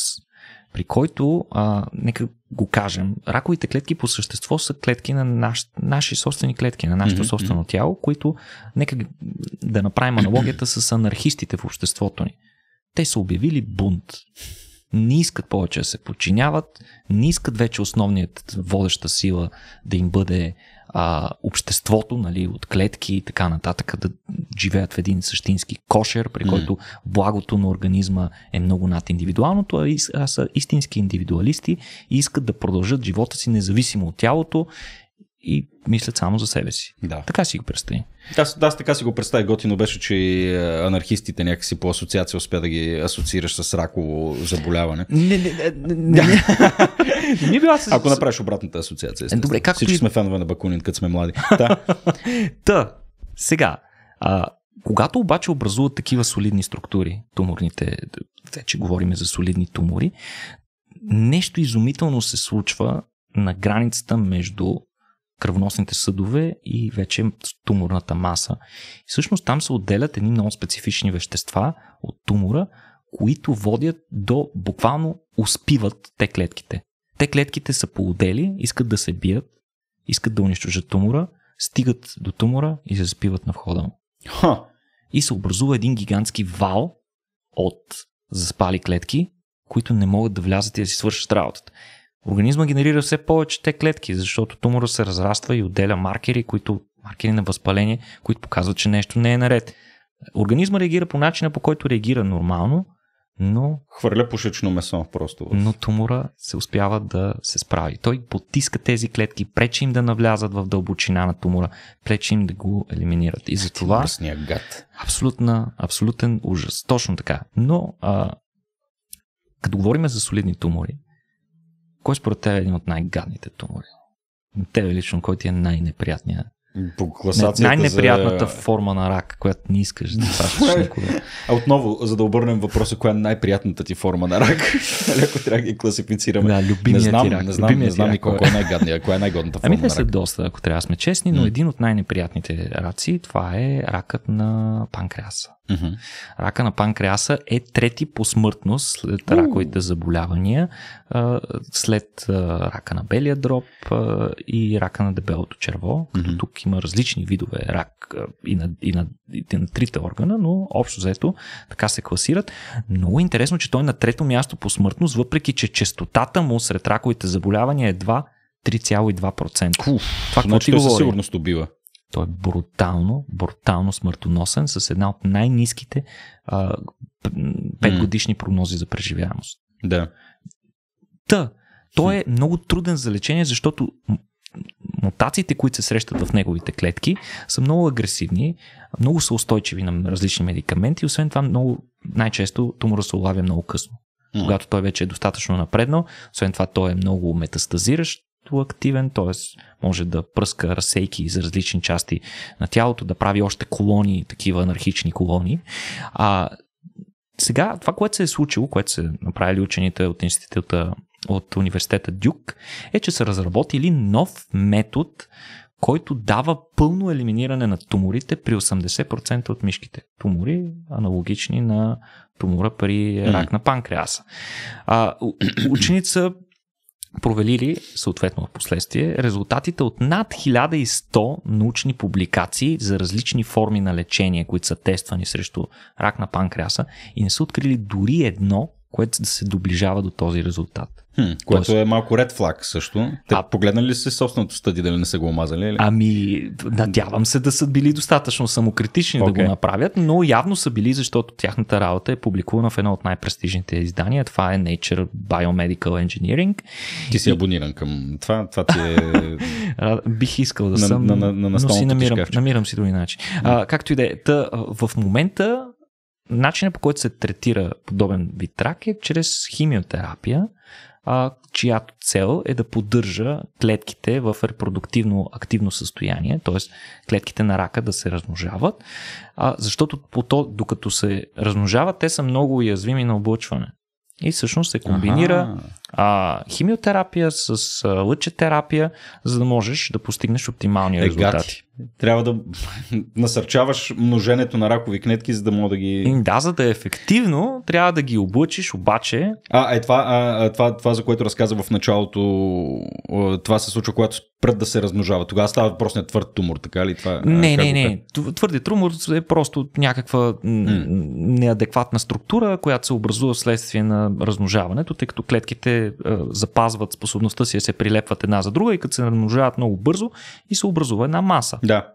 при който, а, нека го кажем, раковите клетки по същество са клетки на наш, наши собствени клетки, на нашето mm-hmm. собствено тяло, които, нека да направим аналогията с анархистите в обществото ни. Те са обявили бунт. Не искат повече да се подчиняват, не искат вече основният водеща сила да им бъде а, обществото, нали, от клетки и така нататък, да живеят в един същински кошер, при който благото на организма е много над индивидуалното, а са истински индивидуалисти и искат да продължат живота си независимо от тялото и мислят само за себе си. Да. Така си го представи. Аз, да, аз така си го представя. Готино беше, че и анархистите някакси по асоциация успя да ги асоциираш с раково заболяване. Не, не, не, не. не била с... Ако направиш обратната асоциация. Е, Добре, как Всички сме фенове на Бакунин, като сме млади. Та. Та, сега, а, когато обаче образуват такива солидни структури, туморните, вече говорим за солидни тумори, нещо изумително се случва на границата между кръвносните съдове и вече туморната маса. И всъщност там се отделят едни много специфични вещества от тумора, които водят до буквално успиват те клетките. Те клетките са поудели, искат да се бият, искат да унищожат тумора, стигат до тумора и се спиват на входа му. Ха! И се образува един гигантски вал от заспали клетки, които не могат да влязат и да си свършат работата. Организма генерира все повече те клетки, защото тумора се разраства и отделя маркери, които, маркери на възпаление, които показват, че нещо не е наред. Организма реагира по начина, по който реагира нормално, но... Хвърля пушечно месо просто. Но тумора се успява да се справи. Той потиска тези клетки, пречи им да навлязат в дълбочина на тумора, пречи им да го елиминират. И затова... гад. Абсолютна, абсолютен ужас. Точно така. Но а, като говорим за солидни тумори, кой е според теб е един от най-гадните тумори? Тебе лично, кой ти е най-неприятният по Най-неприятната за... форма на рак, която не искаш да пащаш никога. А отново, за да обърнем въпроса, коя е най-приятната ти форма на рак, ако трябва да ги класифицираме. Да, любимия не знам, ти рак. Не знам, не знам и е? колко е най гадният коя е най-годната ами, форма ами, те са доста, ако трябва да сме честни, но един от най-неприятните раци, това е ракът на панкреаса. Mm-hmm. Рака на панкреаса е трети по смъртност след mm-hmm. раковите заболявания, след рака на белия дроб и рака на дебелото черво. Като mm-hmm. тук има различни видове рак и на, и, на, и на трите органа, но общо взето така се класират. Много интересно, че той е на трето място по смъртност, въпреки че частотата му сред раковите заболявания е 2,2%. 3,2%. Уф, Това значи, ти говори? със сигурност убива. Той е брутално, брутално смъртоносен с една от най-низките а, 5 годишни прогнози за преживяемост. Да. Та, той е много труден за лечение, защото мутациите, които се срещат в неговите клетки, са много агресивни, много са устойчиви на различни медикаменти, освен това много, най-често тумора се улавя много късно. Когато той вече е достатъчно напреднал, освен това той е много метастазиращ, активен, т.е. може да пръска разсейки за различни части на тялото, да прави още колони, такива анархични колони. А, сега, това, което се е случило, което са направили учените от института от университета Дюк, е, че са разработили нов метод, който дава пълно елиминиране на туморите при 80% от мишките. Тумори, аналогични на тумора при рак на панкреаса. А, провелили, съответно в последствие, резултатите от над 1100 научни публикации за различни форми на лечение, които са тествани срещу рак на панкреаса и не са открили дори едно което да се доближава до този резултат. Хм, което Тоест... е малко ред флаг също. Те а... погледнали ли се собственото стади, дали не са го омазали? Или? Ами, надявам се да са били достатъчно самокритични okay. да го направят, но явно са били, защото тяхната работа е публикувана в едно от най-престижните издания. Това е Nature Biomedical Engineering. Ти си и... абониран към това. Това ти е... Бих искал да на, съм, на, на, на, на но си намирам, намирам си други начин. Yeah. А, както и да е, в момента Начинът по който се третира подобен вид рак е чрез химиотерапия, а, чиято цел е да поддържа клетките в репродуктивно активно състояние, т.е. клетките на рака да се размножават, а, защото по то, докато се размножават, те са много уязвими на облъчване. И всъщност се комбинира ага а, химиотерапия, с а, лъчетерапия, за да можеш да постигнеш оптимални е, резултати. Гати. Трябва да насърчаваш множенето на ракови клетки, за да мога да ги. Ами да, за да е ефективно, трябва да ги облъчиш, обаче. А, е това, а, това, това, за което разказа в началото, това се случва, когато спрат да се размножава. Тогава става въпрос на твърд тумор, така ли? Това, не, не, не. Твърди тумор е просто някаква неадекватна структура, която се образува вследствие на размножаването, тъй като клетките а, запазват способността си да се прилепват една за друга и като се размножават много бързо и се образува една маса. Да.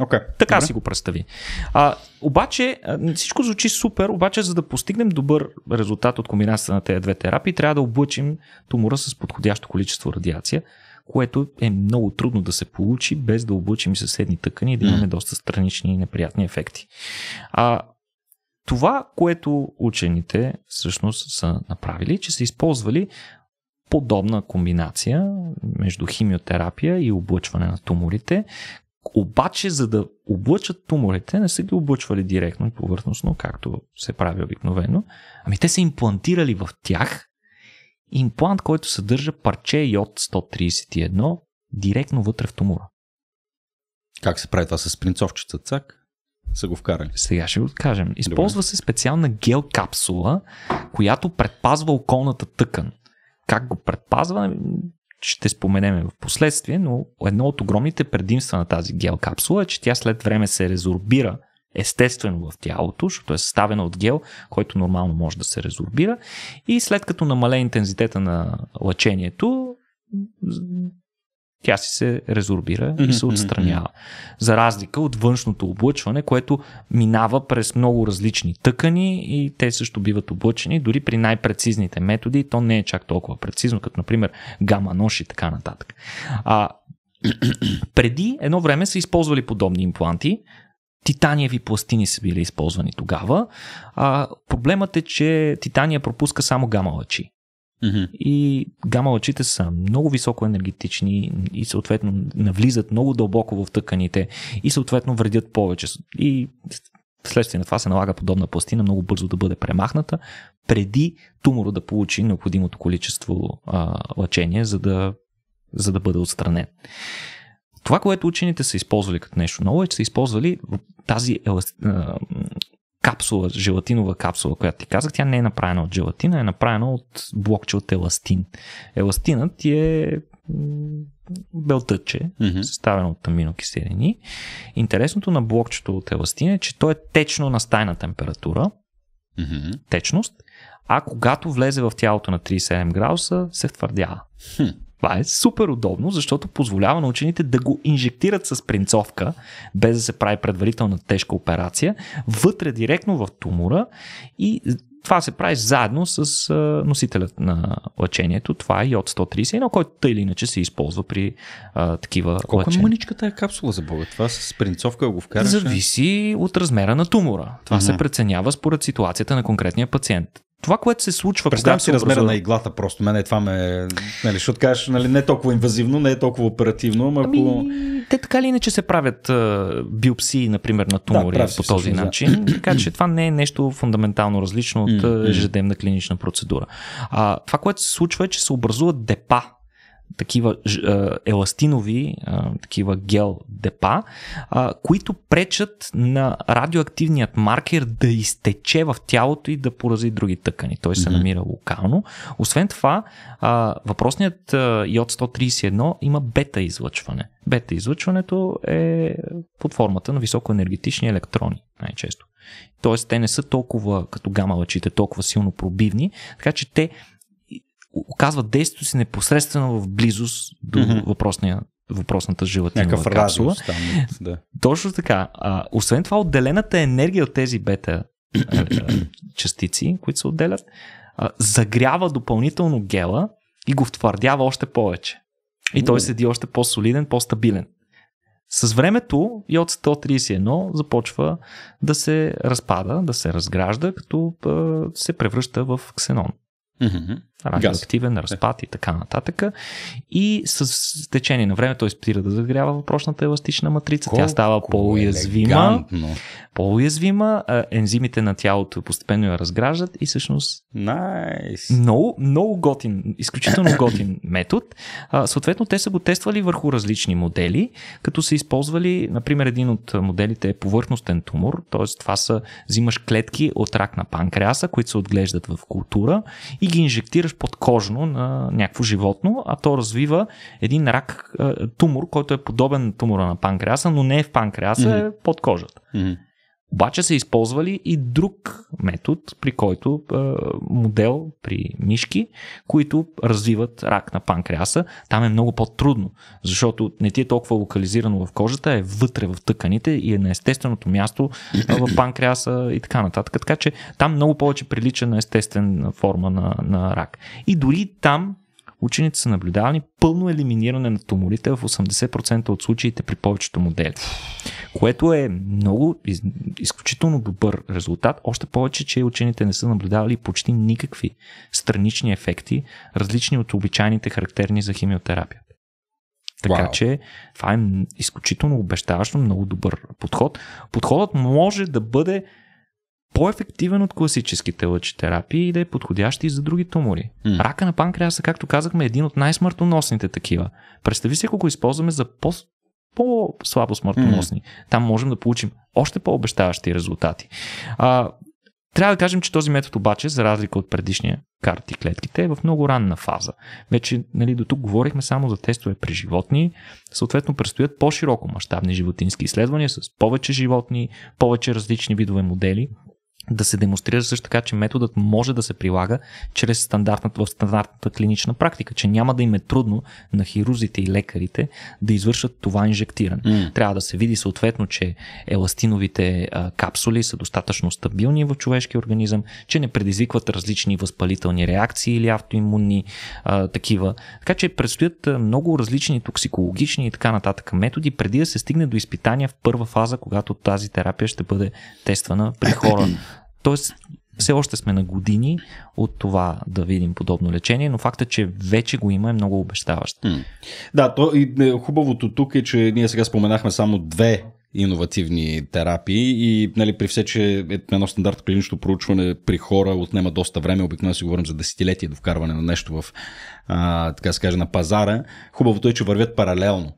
Okay. Така Добре. си го представи. А, обаче, всичко звучи супер, обаче за да постигнем добър резултат от комбинацията на тези две терапии, трябва да облъчим тумора с подходящо количество радиация, което е много трудно да се получи без да облъчим съседни тъкани и да имаме mm. доста странични и неприятни ефекти. А, това, което учените всъщност са направили, че са използвали подобна комбинация между химиотерапия и облъчване на туморите, обаче, за да облъчат туморите, не са ги облъчвали директно и повърхностно, както се прави обикновено, ами те са имплантирали в тях имплант, който съдържа парче йод 131 директно вътре в тумора. Как се прави това с принцовчета, цак? са го вкарали. Сега ще го кажем. Използва Добре. се специална гел капсула, която предпазва околната тъкан. Как го предпазва, ще споменем в последствие, но едно от огромните предимства на тази гел капсула е, че тя след време се резорбира естествено в тялото, защото е съставена от гел, който нормално може да се резорбира и след като намалее интензитета на лъчението, тя си се резорбира mm-hmm. и се отстранява. За разлика от външното облъчване, което минава през много различни тъкани и те също биват облъчени, дори при най-прецизните методи, то не е чак толкова прецизно, като например гама-нож и така нататък. А, преди едно време са използвали подобни импланти, Титаниеви пластини са били използвани тогава. А, проблемът е, че титания пропуска само гама лъчи. Mm-hmm. И гама лъчите са много високо енергетични и съответно навлизат много дълбоко в тъканите и съответно вредят повече. И вследствие на това се налага подобна пластина много бързо да бъде премахната, преди тумора да получи необходимото количество а, лъчение, за да, за да бъде отстранен. Това, което учените са използвали като нещо ново, е, че са използвали тази еласт капсула, желатинова капсула, която ти казах, тя не е направена от желатина, е направена от блокче от еластин. Еластинът ти е белтъче, mm-hmm. съставено от аминокиселини. Интересното на блокчето от еластин е, че то е течно на стайна температура, mm-hmm. течност, а когато влезе в тялото на 37 градуса, се втвърдява. Хм. Това е супер удобно, защото позволява на учените да го инжектират с принцовка, без да се прави предварителна тежка операция, вътре директно в тумора и това се прави заедно с носителят на лъчението. Това е йод 131, който тъй или иначе се използва при а, такива Колко лъчения. Колко мъничката е капсула за Бога? Това с принцовка го вкараш? Зависи от размера на тумора. Това ага. се преценява според ситуацията на конкретния пациент това, което се случва. Представям си размера на иглата просто. Мене това ме. Нали, ще откажеш, нали, не е толкова инвазивно, не е толкова оперативно. Ама ами, ако... Те така ли иначе се правят а, биопсии, например, на тумори да, по този също, начин. Да. Така че това не е нещо фундаментално различно от ежедневна клинична процедура. А, това, което се случва е, че се образуват депа такива е, еластинови, е, такива гел депа, е, които пречат на радиоактивният маркер да изтече в тялото и да порази други тъкани. Той се намира локално. Освен това, е, въпросният а, йод 131 има бета излъчване. Бета излъчването е под формата на високоенергетични електрони, най-често. Тоест, те не са толкова, като гама лъчите, толкова силно пробивни, така че те оказват действието си непосредствено в близост до mm-hmm. въпросния въпросната жилатинова Някакъв капсула. там, да. Точно така. А, освен това, отделената енергия от тези бета частици, които се отделят, а, загрява допълнително гела и го втвърдява още повече. И той седи още по-солиден, по-стабилен. С времето и от 131 започва да се разпада, да се разгражда, като се превръща в ксенон. Mm-hmm радиоактивен, е. разпад и така нататък. И с течение на време той спира да загрява въпросната еластична матрица. Колко Тя става е по-уязвима. Елегантно. По-уязвима, ензимите на тялото постепенно я разграждат и всъщност. Nice. Много, много готин, изключително готин метод. съответно, те са го тествали върху различни модели, като са използвали, например, един от моделите е повърхностен тумор, т.е. това са, взимаш клетки от рак на панкреаса, които се отглеждат в култура и ги инжектираш инжектираш подкожно на някакво животно, а то развива един рак, тумор, който е подобен на тумора на панкреаса, но не е в панкреаса, mm-hmm. е под кожата. Mm-hmm. Обаче са използвали и друг метод, при който е, модел при мишки, които развиват рак на панкреаса. Там е много по-трудно, защото не ти е толкова локализирано в кожата, е вътре в тъканите и е на естественото място в панкреаса и така нататък. Така че там много повече прилича на естествена форма на, на рак. И дори там учените са наблюдавали пълно елиминиране на туморите в 80% от случаите при повечето модели. Което е много, из, изключително добър резултат, още повече, че учените не са наблюдавали почти никакви странични ефекти, различни от обичайните характерни за химиотерапия. Така wow. че това е изключително обещаващо, много добър подход. Подходът може да бъде по-ефективен от класическите лъчетерапии и да е подходящ и за други тумори. Mm. Рака на панкреаса, както казахме, е един от най-смъртоносните такива. Представи си, ако го използваме за по- по-слабо смъртоносни. Mm. Там можем да получим още по-обещаващи резултати. А, трябва да кажем, че този метод обаче, за разлика от предишния карти клетките, е в много ранна фаза. Вече нали, до тук говорихме само за тестове при животни, съответно предстоят по-широко мащабни животински изследвания с повече животни, повече различни видове модели – да се демонстрира също така, че методът може да се прилага чрез стандартната, в стандартната клинична практика, че няма да им е трудно на хирурзите и лекарите да извършат това инжектиране. Mm. Трябва да се види съответно, че еластиновите а, капсули са достатъчно стабилни в човешкия организъм, че не предизвикват различни възпалителни реакции или автоимунни а, такива. Така че предстоят много различни токсикологични и така нататък методи, преди да се стигне до изпитания в първа фаза, когато тази терапия ще бъде тествана при хора Тоест, все още сме на години от това да видим подобно лечение, но факта, че вече го има е много обещаващ. Да, то и е, хубавото тук е, че ние сега споменахме само две иновативни терапии и нали, при все, че е едно стандарт клинично проучване при хора отнема доста време, обикновено си говорим за десетилетие до вкарване на нещо в, а, така се каже, на пазара, хубавото е, че вървят паралелно.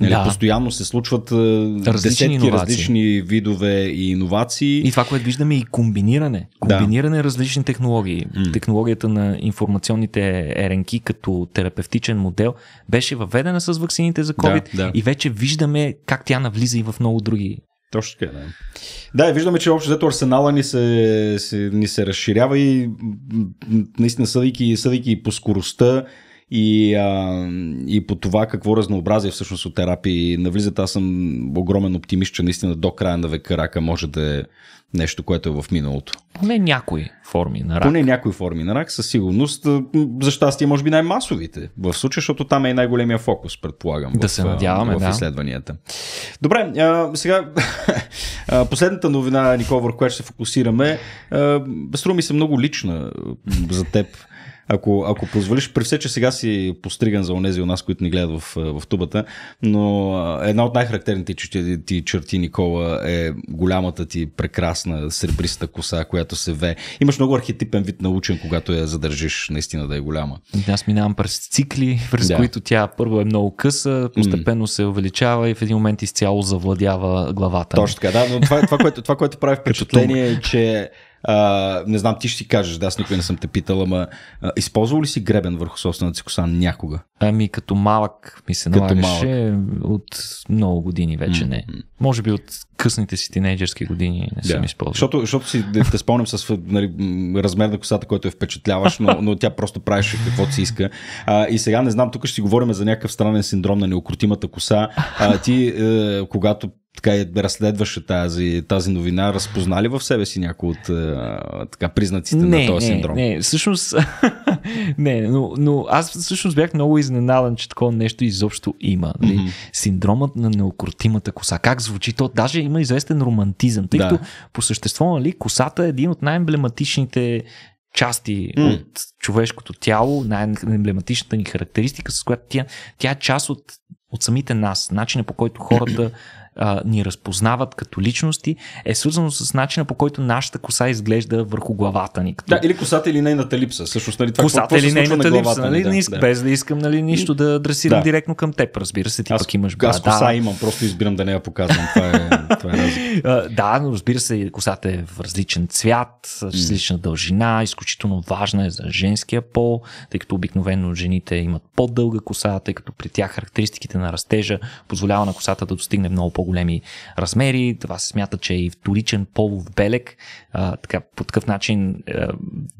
Нали, да. Постоянно се случват е, различни десетки иновации. различни видове и иновации. И това, което виждаме е и комбиниране. Комбиниране да. различни технологии. м Технологията на информационните РНК като терапевтичен модел беше въведена с ваксините за COVID да, да. и вече виждаме как тя навлиза и в много други точно така, да. Да, виждаме, че общо взето арсенала ни се, се, ни се разширява и наистина съдейки, съдейки по скоростта, и, а, и по това какво разнообразие всъщност от терапии навлизат. Аз съм огромен оптимист, че наистина до края на века рака може да е нещо, което е в миналото. Поне някои форми на рак. Поне някои форми на рак, със сигурност. За щастие, може би най-масовите в случая, защото там е най-големия фокус, предполагам. Да в, се надяваме, в, да. изследванията. Добре, а, сега последната новина, Никол, върху която ще се фокусираме, а, струми се много лична за теб. Ако, ако позволиш, при все, че сега си постриган за онези от нас, които ни гледат в, в тубата, но една от най-характерните ти, ти черти, Никола, е голямата ти прекрасна сребриста коса, която се ве. Имаш много архетипен вид на учен, когато я задържиш наистина да е голяма. Аз минавам през цикли, през да. които тя първо е много къса, постепенно mm. се увеличава и в един момент изцяло завладява главата. Точно така, да, но това, това, което, това, което прави впечатление е, че а, не знам, ти ще си кажеш, да, аз никой не съм те питал, ама а, използвал ли си гребен върху собствената си коса някога? Ами като малък ми се налагаше от много години вече mm-hmm. не. Може би от късните си тинейджерски години не yeah. съм използвал. Защото, защото си да те спомням с нали, размер на косата, който е впечатляваш, но, но тя просто правиш каквото си иска. А, и сега не знам, тук ще си говорим за някакъв странен синдром на неокрутимата коса. А, ти, е, когато така и разследваше тази, тази новина, разпознали в себе си някои от е, така, признаците не, на този не, синдром? Не, всъщност, не, но, но аз всъщност бях много изненадан, че такова нещо изобщо има. Mm-hmm. Синдромът на неокрутимата коса. Как звучи то? Даже има известен романтизъм, тъй да. като по същество, нали, косата е един от най-емблематичните части mm. от човешкото тяло, най-емблематичната ни характеристика, с която тя, тя е част от, от самите нас, начина по който хората а, ни разпознават като личности, е свързано с начина по който нашата коса изглежда върху главата ни. Като... Да, или косата или нейната липса. Също нали, това е косата или нейната на липса. Нали, да, не да. Без да искам нали, нищо да дресирам да. директно към теб, разбира се, ти аз, пък имаш Аз коса имам, просто избирам да не я показвам. Това е, това е разлика. да, но разбира се, косата е в различен цвят, с различна дължина, изключително важна е за женския пол, тъй като обикновено жените имат по-дълга коса, тъй като при тях характеристиките на растежа позволява на косата да достигне много по по-големи размери. Това се смята, че е и вторичен полов белег. А, така, по такъв начин а, е,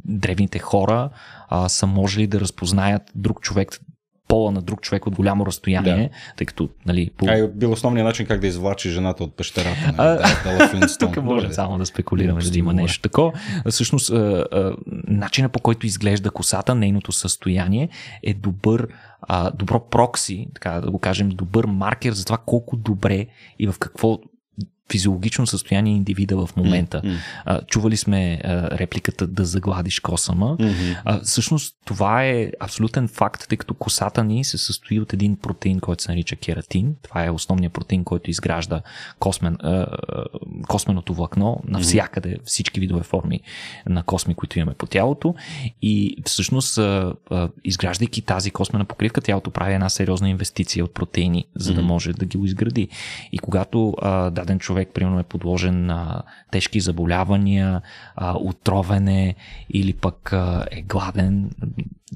древните хора а, са можели да разпознаят друг човек, пола на друг човек от голямо разстояние, да. тъй като, нали... По... А бил основният начин как да извлачи жената от пещерата. Нали, а... да, да, Тук може да. само да спекулираме, да има нещо такова. Всъщност, начина по който изглежда косата, нейното състояние е добър добро прокси, така да го кажем, добър маркер за това колко добре и в какво физиологично състояние индивида в момента. Mm-hmm. А, чували сме а, репликата да загладиш косама. Mm-hmm. А, всъщност това е абсолютен факт, тъй като косата ни се състои от един протеин, който се нарича кератин. Това е основният протеин, който изгражда космен, а, косменото влакно навсякъде, mm-hmm. всички видове форми на косми, които имаме по тялото. И всъщност, а, а, изграждайки тази космена покривка, тялото прави една сериозна инвестиция от протеини, за да може да ги изгради. И когато а, даден човек човек, примерно, е подложен на тежки заболявания, а, отровене или пък а, е гладен.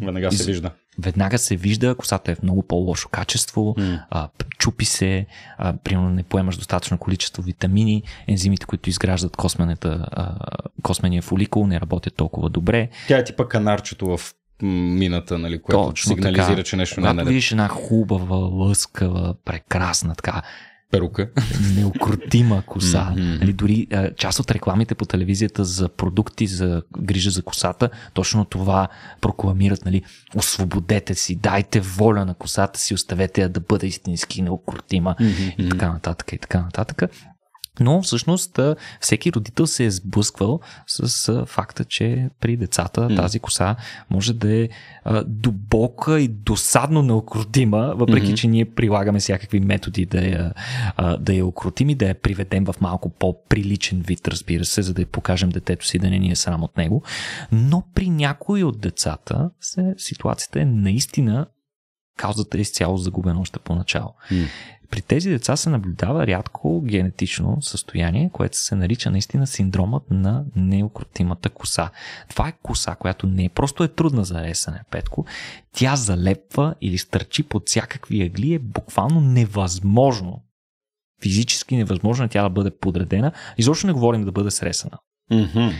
Веднага се вижда. Веднага се вижда, косата е в много по-лошо качество, mm. а, чупи се, а, примерно не поемаш достатъчно количество витамини, ензимите, които изграждат а, космения фоликул, не работят толкова добре. Тя е типа канарчето в мината, нали, което Точно сигнализира, така. че нещо не е Когато видиш една хубава, лъскава, прекрасна, така перука. Неукротима коса. Mm-hmm. Нали, дори а, част от рекламите по телевизията за продукти, за грижа за косата, точно това прокламират. Нали, освободете си, дайте воля на косата си, оставете я да бъде истински неукротима mm-hmm. и така нататък. И така нататък. Но всъщност всеки родител се е сблъсквал с факта, че при децата тази коса може да е дубока и досадно неокрутима, въпреки mm-hmm. че ние прилагаме всякакви методи да я, да я окрутим и да я приведем в малко по-приличен вид, разбира се, за да я покажем детето си да не ни е срам от него. Но при някои от децата ситуацията е наистина каузата е изцяло загубена още поначало. Mm. При тези деца се наблюдава рядко генетично състояние, което се нарича наистина синдромът на неокрутимата коса. Това е коса, която не е просто е трудна за ресане, Петко. Тя залепва или стърчи под всякакви ягли е буквално невъзможно. Физически невъзможно е тя да бъде подредена. Изобщо не говорим да бъде сресана. Mm-hmm.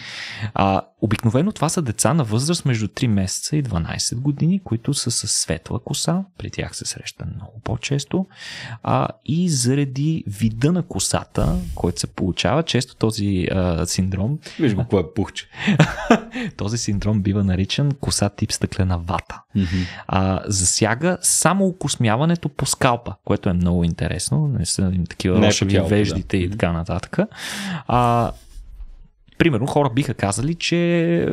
А, обикновено това са деца на възраст между 3 месеца и 12 години, които са с светла коса, при тях се среща много по-често, а, и заради вида на косата, който се получава, често този а, синдром... Виж го, какво е пухче. този синдром бива наричан коса тип стъклена вата. Mm-hmm. А, засяга само окосмяването по скалпа, което е много интересно, не са им такива не рошеви е веждите да. и така нататък. А, примерно хора биха казали, че е,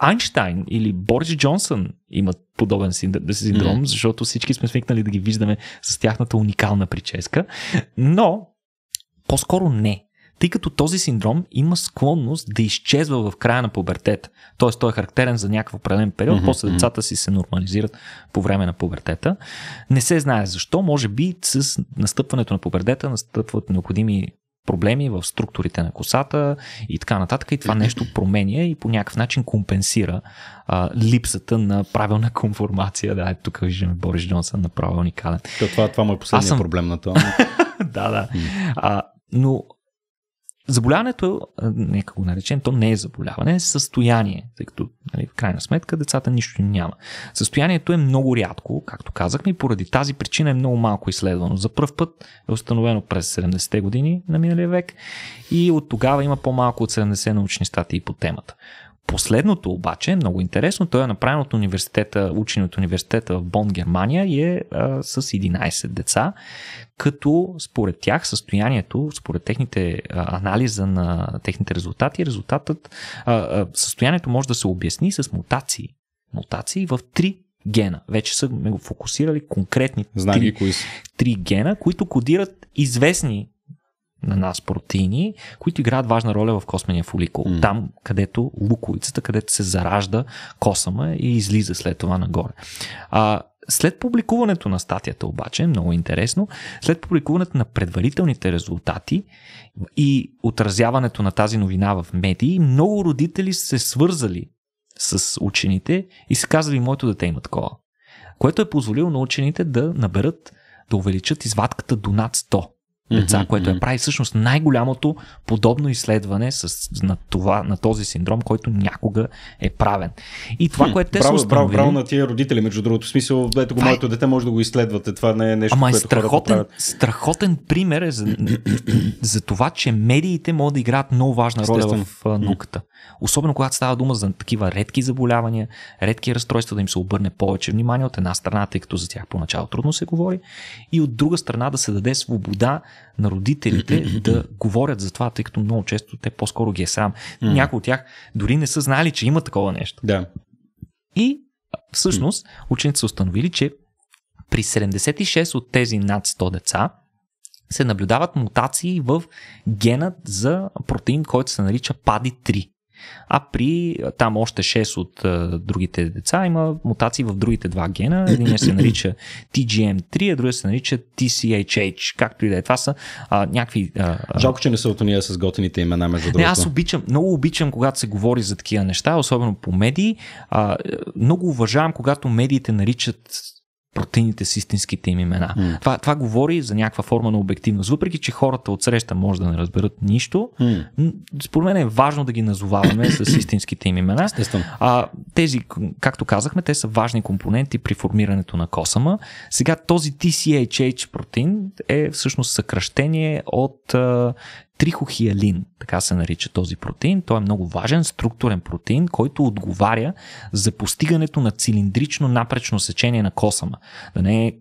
Айнштайн или Борис Джонсън имат подобен синдром, mm-hmm. защото всички сме свикнали да ги виждаме с тяхната уникална прическа, но по-скоро не тъй като този синдром има склонност да изчезва в края на пубертета. Тоест той е характерен за някакъв определен период, mm-hmm. после децата си се нормализират по време на пубертета. Не се знае защо, може би с настъпването на пубертета настъпват необходими проблеми в структурите на косата и така нататък. И това нещо променя и по някакъв начин компенсира а, липсата на правилна конформация. Да, ето тук виждаме Борис Джонсън на уникален. То, това, това му е последният съм... проблем на това. да, да. А, но Заболяването, нека го наречем, то не е заболяване, е състояние, тъй като нали, в крайна сметка децата нищо няма. Състоянието е много рядко, както казахме, и поради тази причина е много малко изследвано. За първ път е установено през 70-те години на миналия век и от тогава има по-малко от 70 научни статии по темата. Последното обаче е много интересно. Той е направен от университета, учени от университета в Бон, Германия и е а, с 11 деца, като според тях състоянието, според техните а, анализа на техните резултати, резултатът, а, а, състоянието може да се обясни с мутации. Мутации в три гена. Вече са ме го фокусирали конкретни три, кои са. три гена, които кодират известни на нас протеини, които играят важна роля в космения фоликул. Mm. Там, където луковицата, където се заражда косама и излиза след това нагоре. А, след публикуването на статията обаче, много интересно, след публикуването на предварителните резултати и отразяването на тази новина в медии, много родители се свързали с учените и се казали, моето дете има такова. Което е позволило на учените да наберат, да увеличат извадката до над 100 деца, mm-hmm, което mm-hmm. е прави всъщност най-голямото подобно изследване с, на, това, на този синдром, който някога е правен. И това, което те браво, са установили... Браво, браво на тия родители, между другото. В смисъл, ето го, е- моето дете може да го изследвате. Това не е нещо, Ама е което е страхотен, страхотен пример е за, за това, че медиите могат да играят много важна роля в науката. Особено когато става дума за такива редки заболявания, редки разстройства, да им се обърне повече внимание от една страна, тъй като за тях поначало трудно се говори, и от друга страна да се даде свобода на родителите да говорят за това, тъй като много често те по-скоро ги е срам. Mm. Някои от тях дори не са знали, че има такова нещо. Да. И всъщност учените са установили, че при 76 от тези над 100 деца се наблюдават мутации в генът за протеин, който се нарича PADI3. А при там още 6 от а, другите деца има мутации в другите два гена. Един се нарича TGM3, а другия се нарича TCHH. Както и да е. Това са а, някакви. А, а... Жалко, че не са от уния с готените имена, между другото. Не, аз обичам, много обичам, когато се говори за такива неща, особено по медии. А, много уважавам, когато медиите наричат протеините с истинските им имена. Mm. Това, това говори за някаква форма на обективност. Въпреки, че хората от среща може да не разберат нищо, mm. според мен е важно да ги назоваваме с истинските им имена. А, тези, както казахме, те са важни компоненти при формирането на косама. Сега този TCHH протеин е всъщност съкръщение от трихохиалин, така се нарича този протеин. Той е много важен структурен протеин, който отговаря за постигането на цилиндрично напречно сечение на косама. Да не е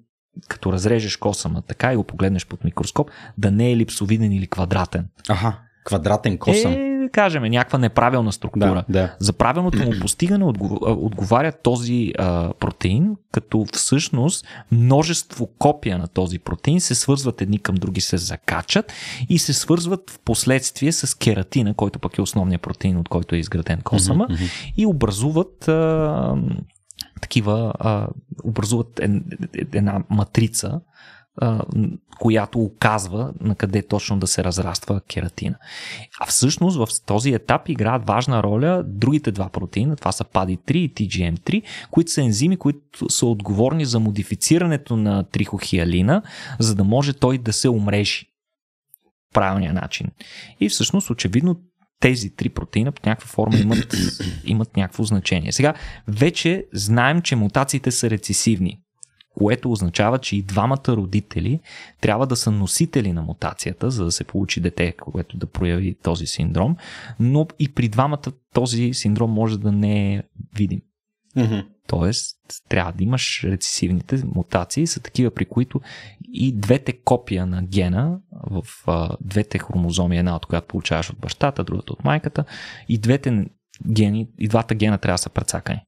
като разрежеш косама така и го погледнеш под микроскоп, да не е липсовиден или квадратен. Аха, квадратен косъм. Е, да кажем, някаква неправилна структура. Да, да. За правилното му постигане отговаря този а, протеин, като всъщност множество копия на този протеин се свързват едни към други, се закачат и се свързват в последствие с кератина, който пък е основният протеин, от който е изграден косама, mm-hmm. и образуват а, такива, а, образуват една матрица, която оказва на къде точно да се разраства кератина. А всъщност в този етап играят важна роля другите два протеина, това са pad 3 и TGM3, които са ензими, които са отговорни за модифицирането на трихохиалина, за да може той да се умрежи правилния начин. И всъщност очевидно тези три протеина по някаква форма имат, имат някакво значение. Сега вече знаем, че мутациите са рецесивни което означава, че и двамата родители трябва да са носители на мутацията, за да се получи дете, което да прояви този синдром, но и при двамата този синдром може да не е видим. Mm-hmm. Тоест, трябва да имаш рецесивните мутации, са такива, при които и двете копия на гена в а, двете хромозоми, една от която получаваш от бащата, другата от майката, и двете гени, и двата гена трябва да са прецакани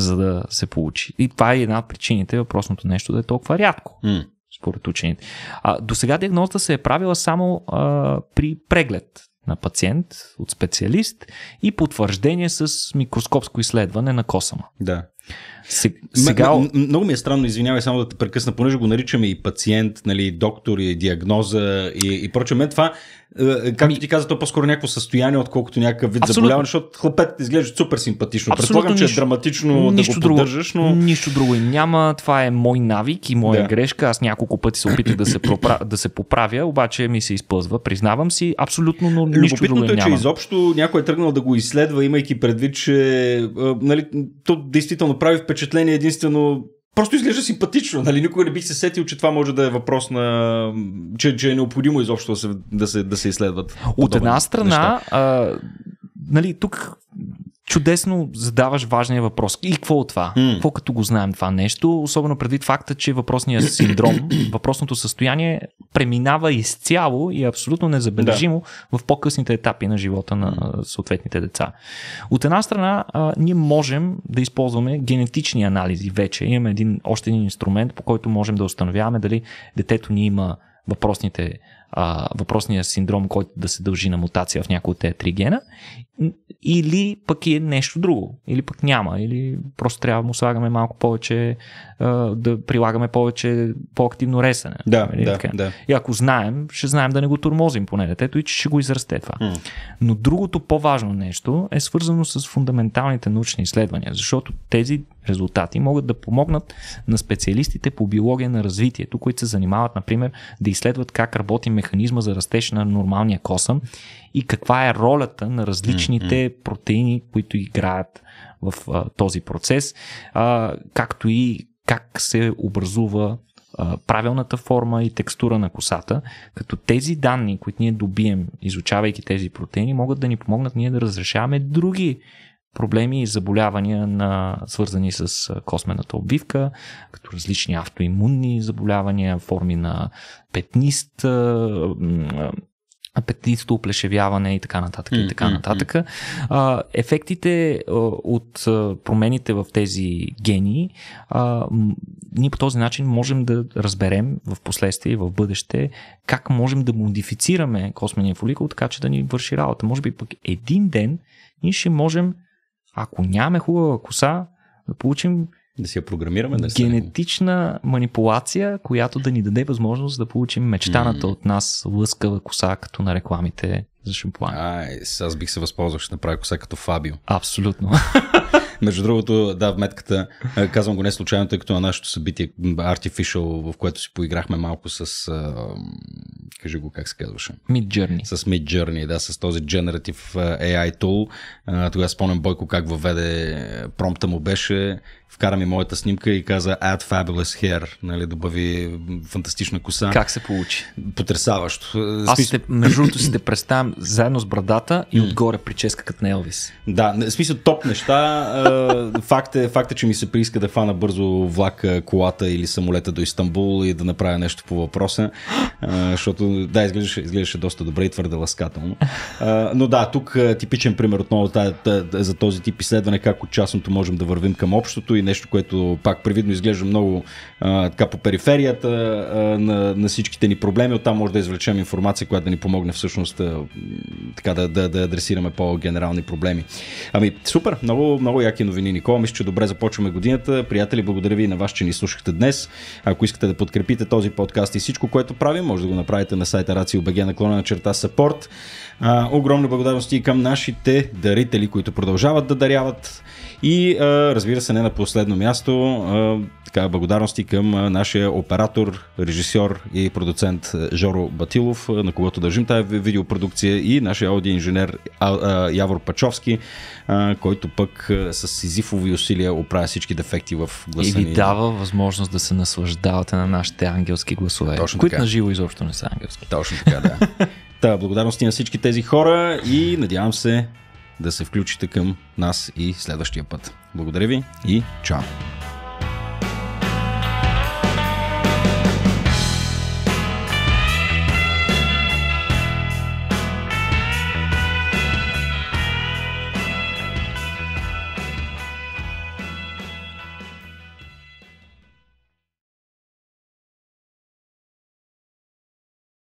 за да се получи. И това е една от причините въпросното нещо да е толкова рядко. Mm. Според учените. А, до сега диагнозата се е правила само а, при преглед на пациент от специалист и потвърждение с микроскопско изследване на косама. Да. Сега... М- м- много ми е странно, извинявай само да те прекъсна, понеже го наричаме и пациент, нали, доктор, и диагноза и, и прочее. Мен това, е, е, както ми... ти каза, то е по-скоро някакво състояние, отколкото някакъв вид Абсолютно... заболяване, защото хлопет изглежда супер симпатично. Абсолютно Предполагам, нищо... че е драматично нищо да го поддържаш, но... Нищо друго и няма. Това е мой навик и моя да. грешка. Аз няколко пъти се опитах да се, пропра... да се поправя, обаче ми се изпълзва. Признавам си, абсолютно, но нищо друго е, няма. че изобщо някой е тръгнал да го изследва, имайки предвид, че е, нали, то действително прави впечатление единствено Просто изглежда симпатично, нали? Никога не бих се сетил, че това може да е въпрос на... че, че е необходимо изобщо да се, да се, да се изследват. От една страна, а, нали, тук чудесно задаваш важния въпрос. И какво от това? Mm. Какво като го знаем това нещо? Особено предвид факта, че въпросният синдром, въпросното състояние преминава изцяло и е абсолютно незабележимо да. в по-късните етапи на живота на съответните деца. От една страна, а, ние можем да използваме генетични анализи вече. Имаме един, още един инструмент, по който можем да установяваме дали детето ни има въпросните а, въпросния синдром, който да се дължи на мутация в някои от тези три гена, или пък е нещо друго, или пък няма, или просто трябва да му слагаме малко повече, а, да прилагаме повече по-активно ресене. Да, или, нали, да, така. да. И ако знаем, ще знаем да не го турмозим поне детето и че ще го израсте това. Mm. Но другото по-важно нещо е свързано с фундаменталните научни изследвания, защото тези резултати могат да помогнат на специалистите по биология на развитието, които се занимават, например, да изследват как работим механизма за растеж на нормалния косъм и каква е ролята на различните протеини, които играят в а, този процес, а, както и как се образува а, правилната форма и текстура на косата, като тези данни, които ние добием, изучавайки тези протеини, могат да ни помогнат ние да разрешаваме други проблеми и заболявания, на, свързани с космената обвивка, като различни автоимунни заболявания, форми на петнист, петнисто оплешевяване и така нататък и така нататък. ефектите от промените в тези гени, ние по този начин можем да разберем в последствие и в бъдеще как можем да модифицираме космения фоликул, така че да ни върши работа. Може би пък един ден ние ще можем ако нямаме хубава коса, да получим да си я програмираме. Да генетична манипулация, която да ни даде възможност да получим мечтаната mm. от нас лъскава коса, като на рекламите за шампуан. Ай, аз бих се възползвал, ще направя коса като Фабио. Абсолютно. Между другото, да, в метката, казвам го не случайно, тъй като на нашето събитие Artificial, в което си поиграхме малко с, кажи го как се казваше? Mid Journey. С Mid Journey, да, с този Generative AI Tool. Тогава спомням Бойко как въведе, промпта му беше вкара ми моята снимка и каза Add Fabulous Hair, нали, добави фантастична коса. Как се получи? Потрясаващо. Е, Аз смисъл... те, между другото си те представям заедно с брадата и отгоре прическа като на Елвис. Да, в смисъл топ неща. Е, факт, е, факт е, че ми се прииска да фана бързо влак, колата или самолета до Истанбул и да направя нещо по въпроса, е, защото да, изглеждаше, изглеждаше доста добре и твърде ласкателно. Но да, тук типичен пример отново за този тип изследване, как от частното можем да вървим към общото и нещо, което пак привидно изглежда много а, така по периферията а, на, на всичките ни проблеми. Оттам може да извлечем информация, която да ни помогне всъщност а, така да, да, да адресираме по-генерални проблеми. Ами, супер, много, много яки новини, Никола. Мисля, че добре започваме годината. Приятели, благодаря ви и на вас, че ни слушахте днес. Ако искате да подкрепите този подкаст и всичко, което правим, може да го направите на сайта RACIOBG наклона на черта support. А, огромни благодарности и към нашите дарители, които продължават да даряват. И разбира се, не на последно място, така, благодарности към нашия оператор, режисьор и продуцент Жоро Батилов, на когото държим тази видеопродукция и нашия аудиоинженер Явор Пачовски, който пък с Изифови усилия оправя всички дефекти в гласа И ви дава възможност да се наслаждавате на нашите ангелски гласове, Точно които на живо изобщо не са ангелски. Точно така, да. Та, благодарности на всички тези хора и надявам се да се включите към нас и следващия път. Благодаря ви и чао!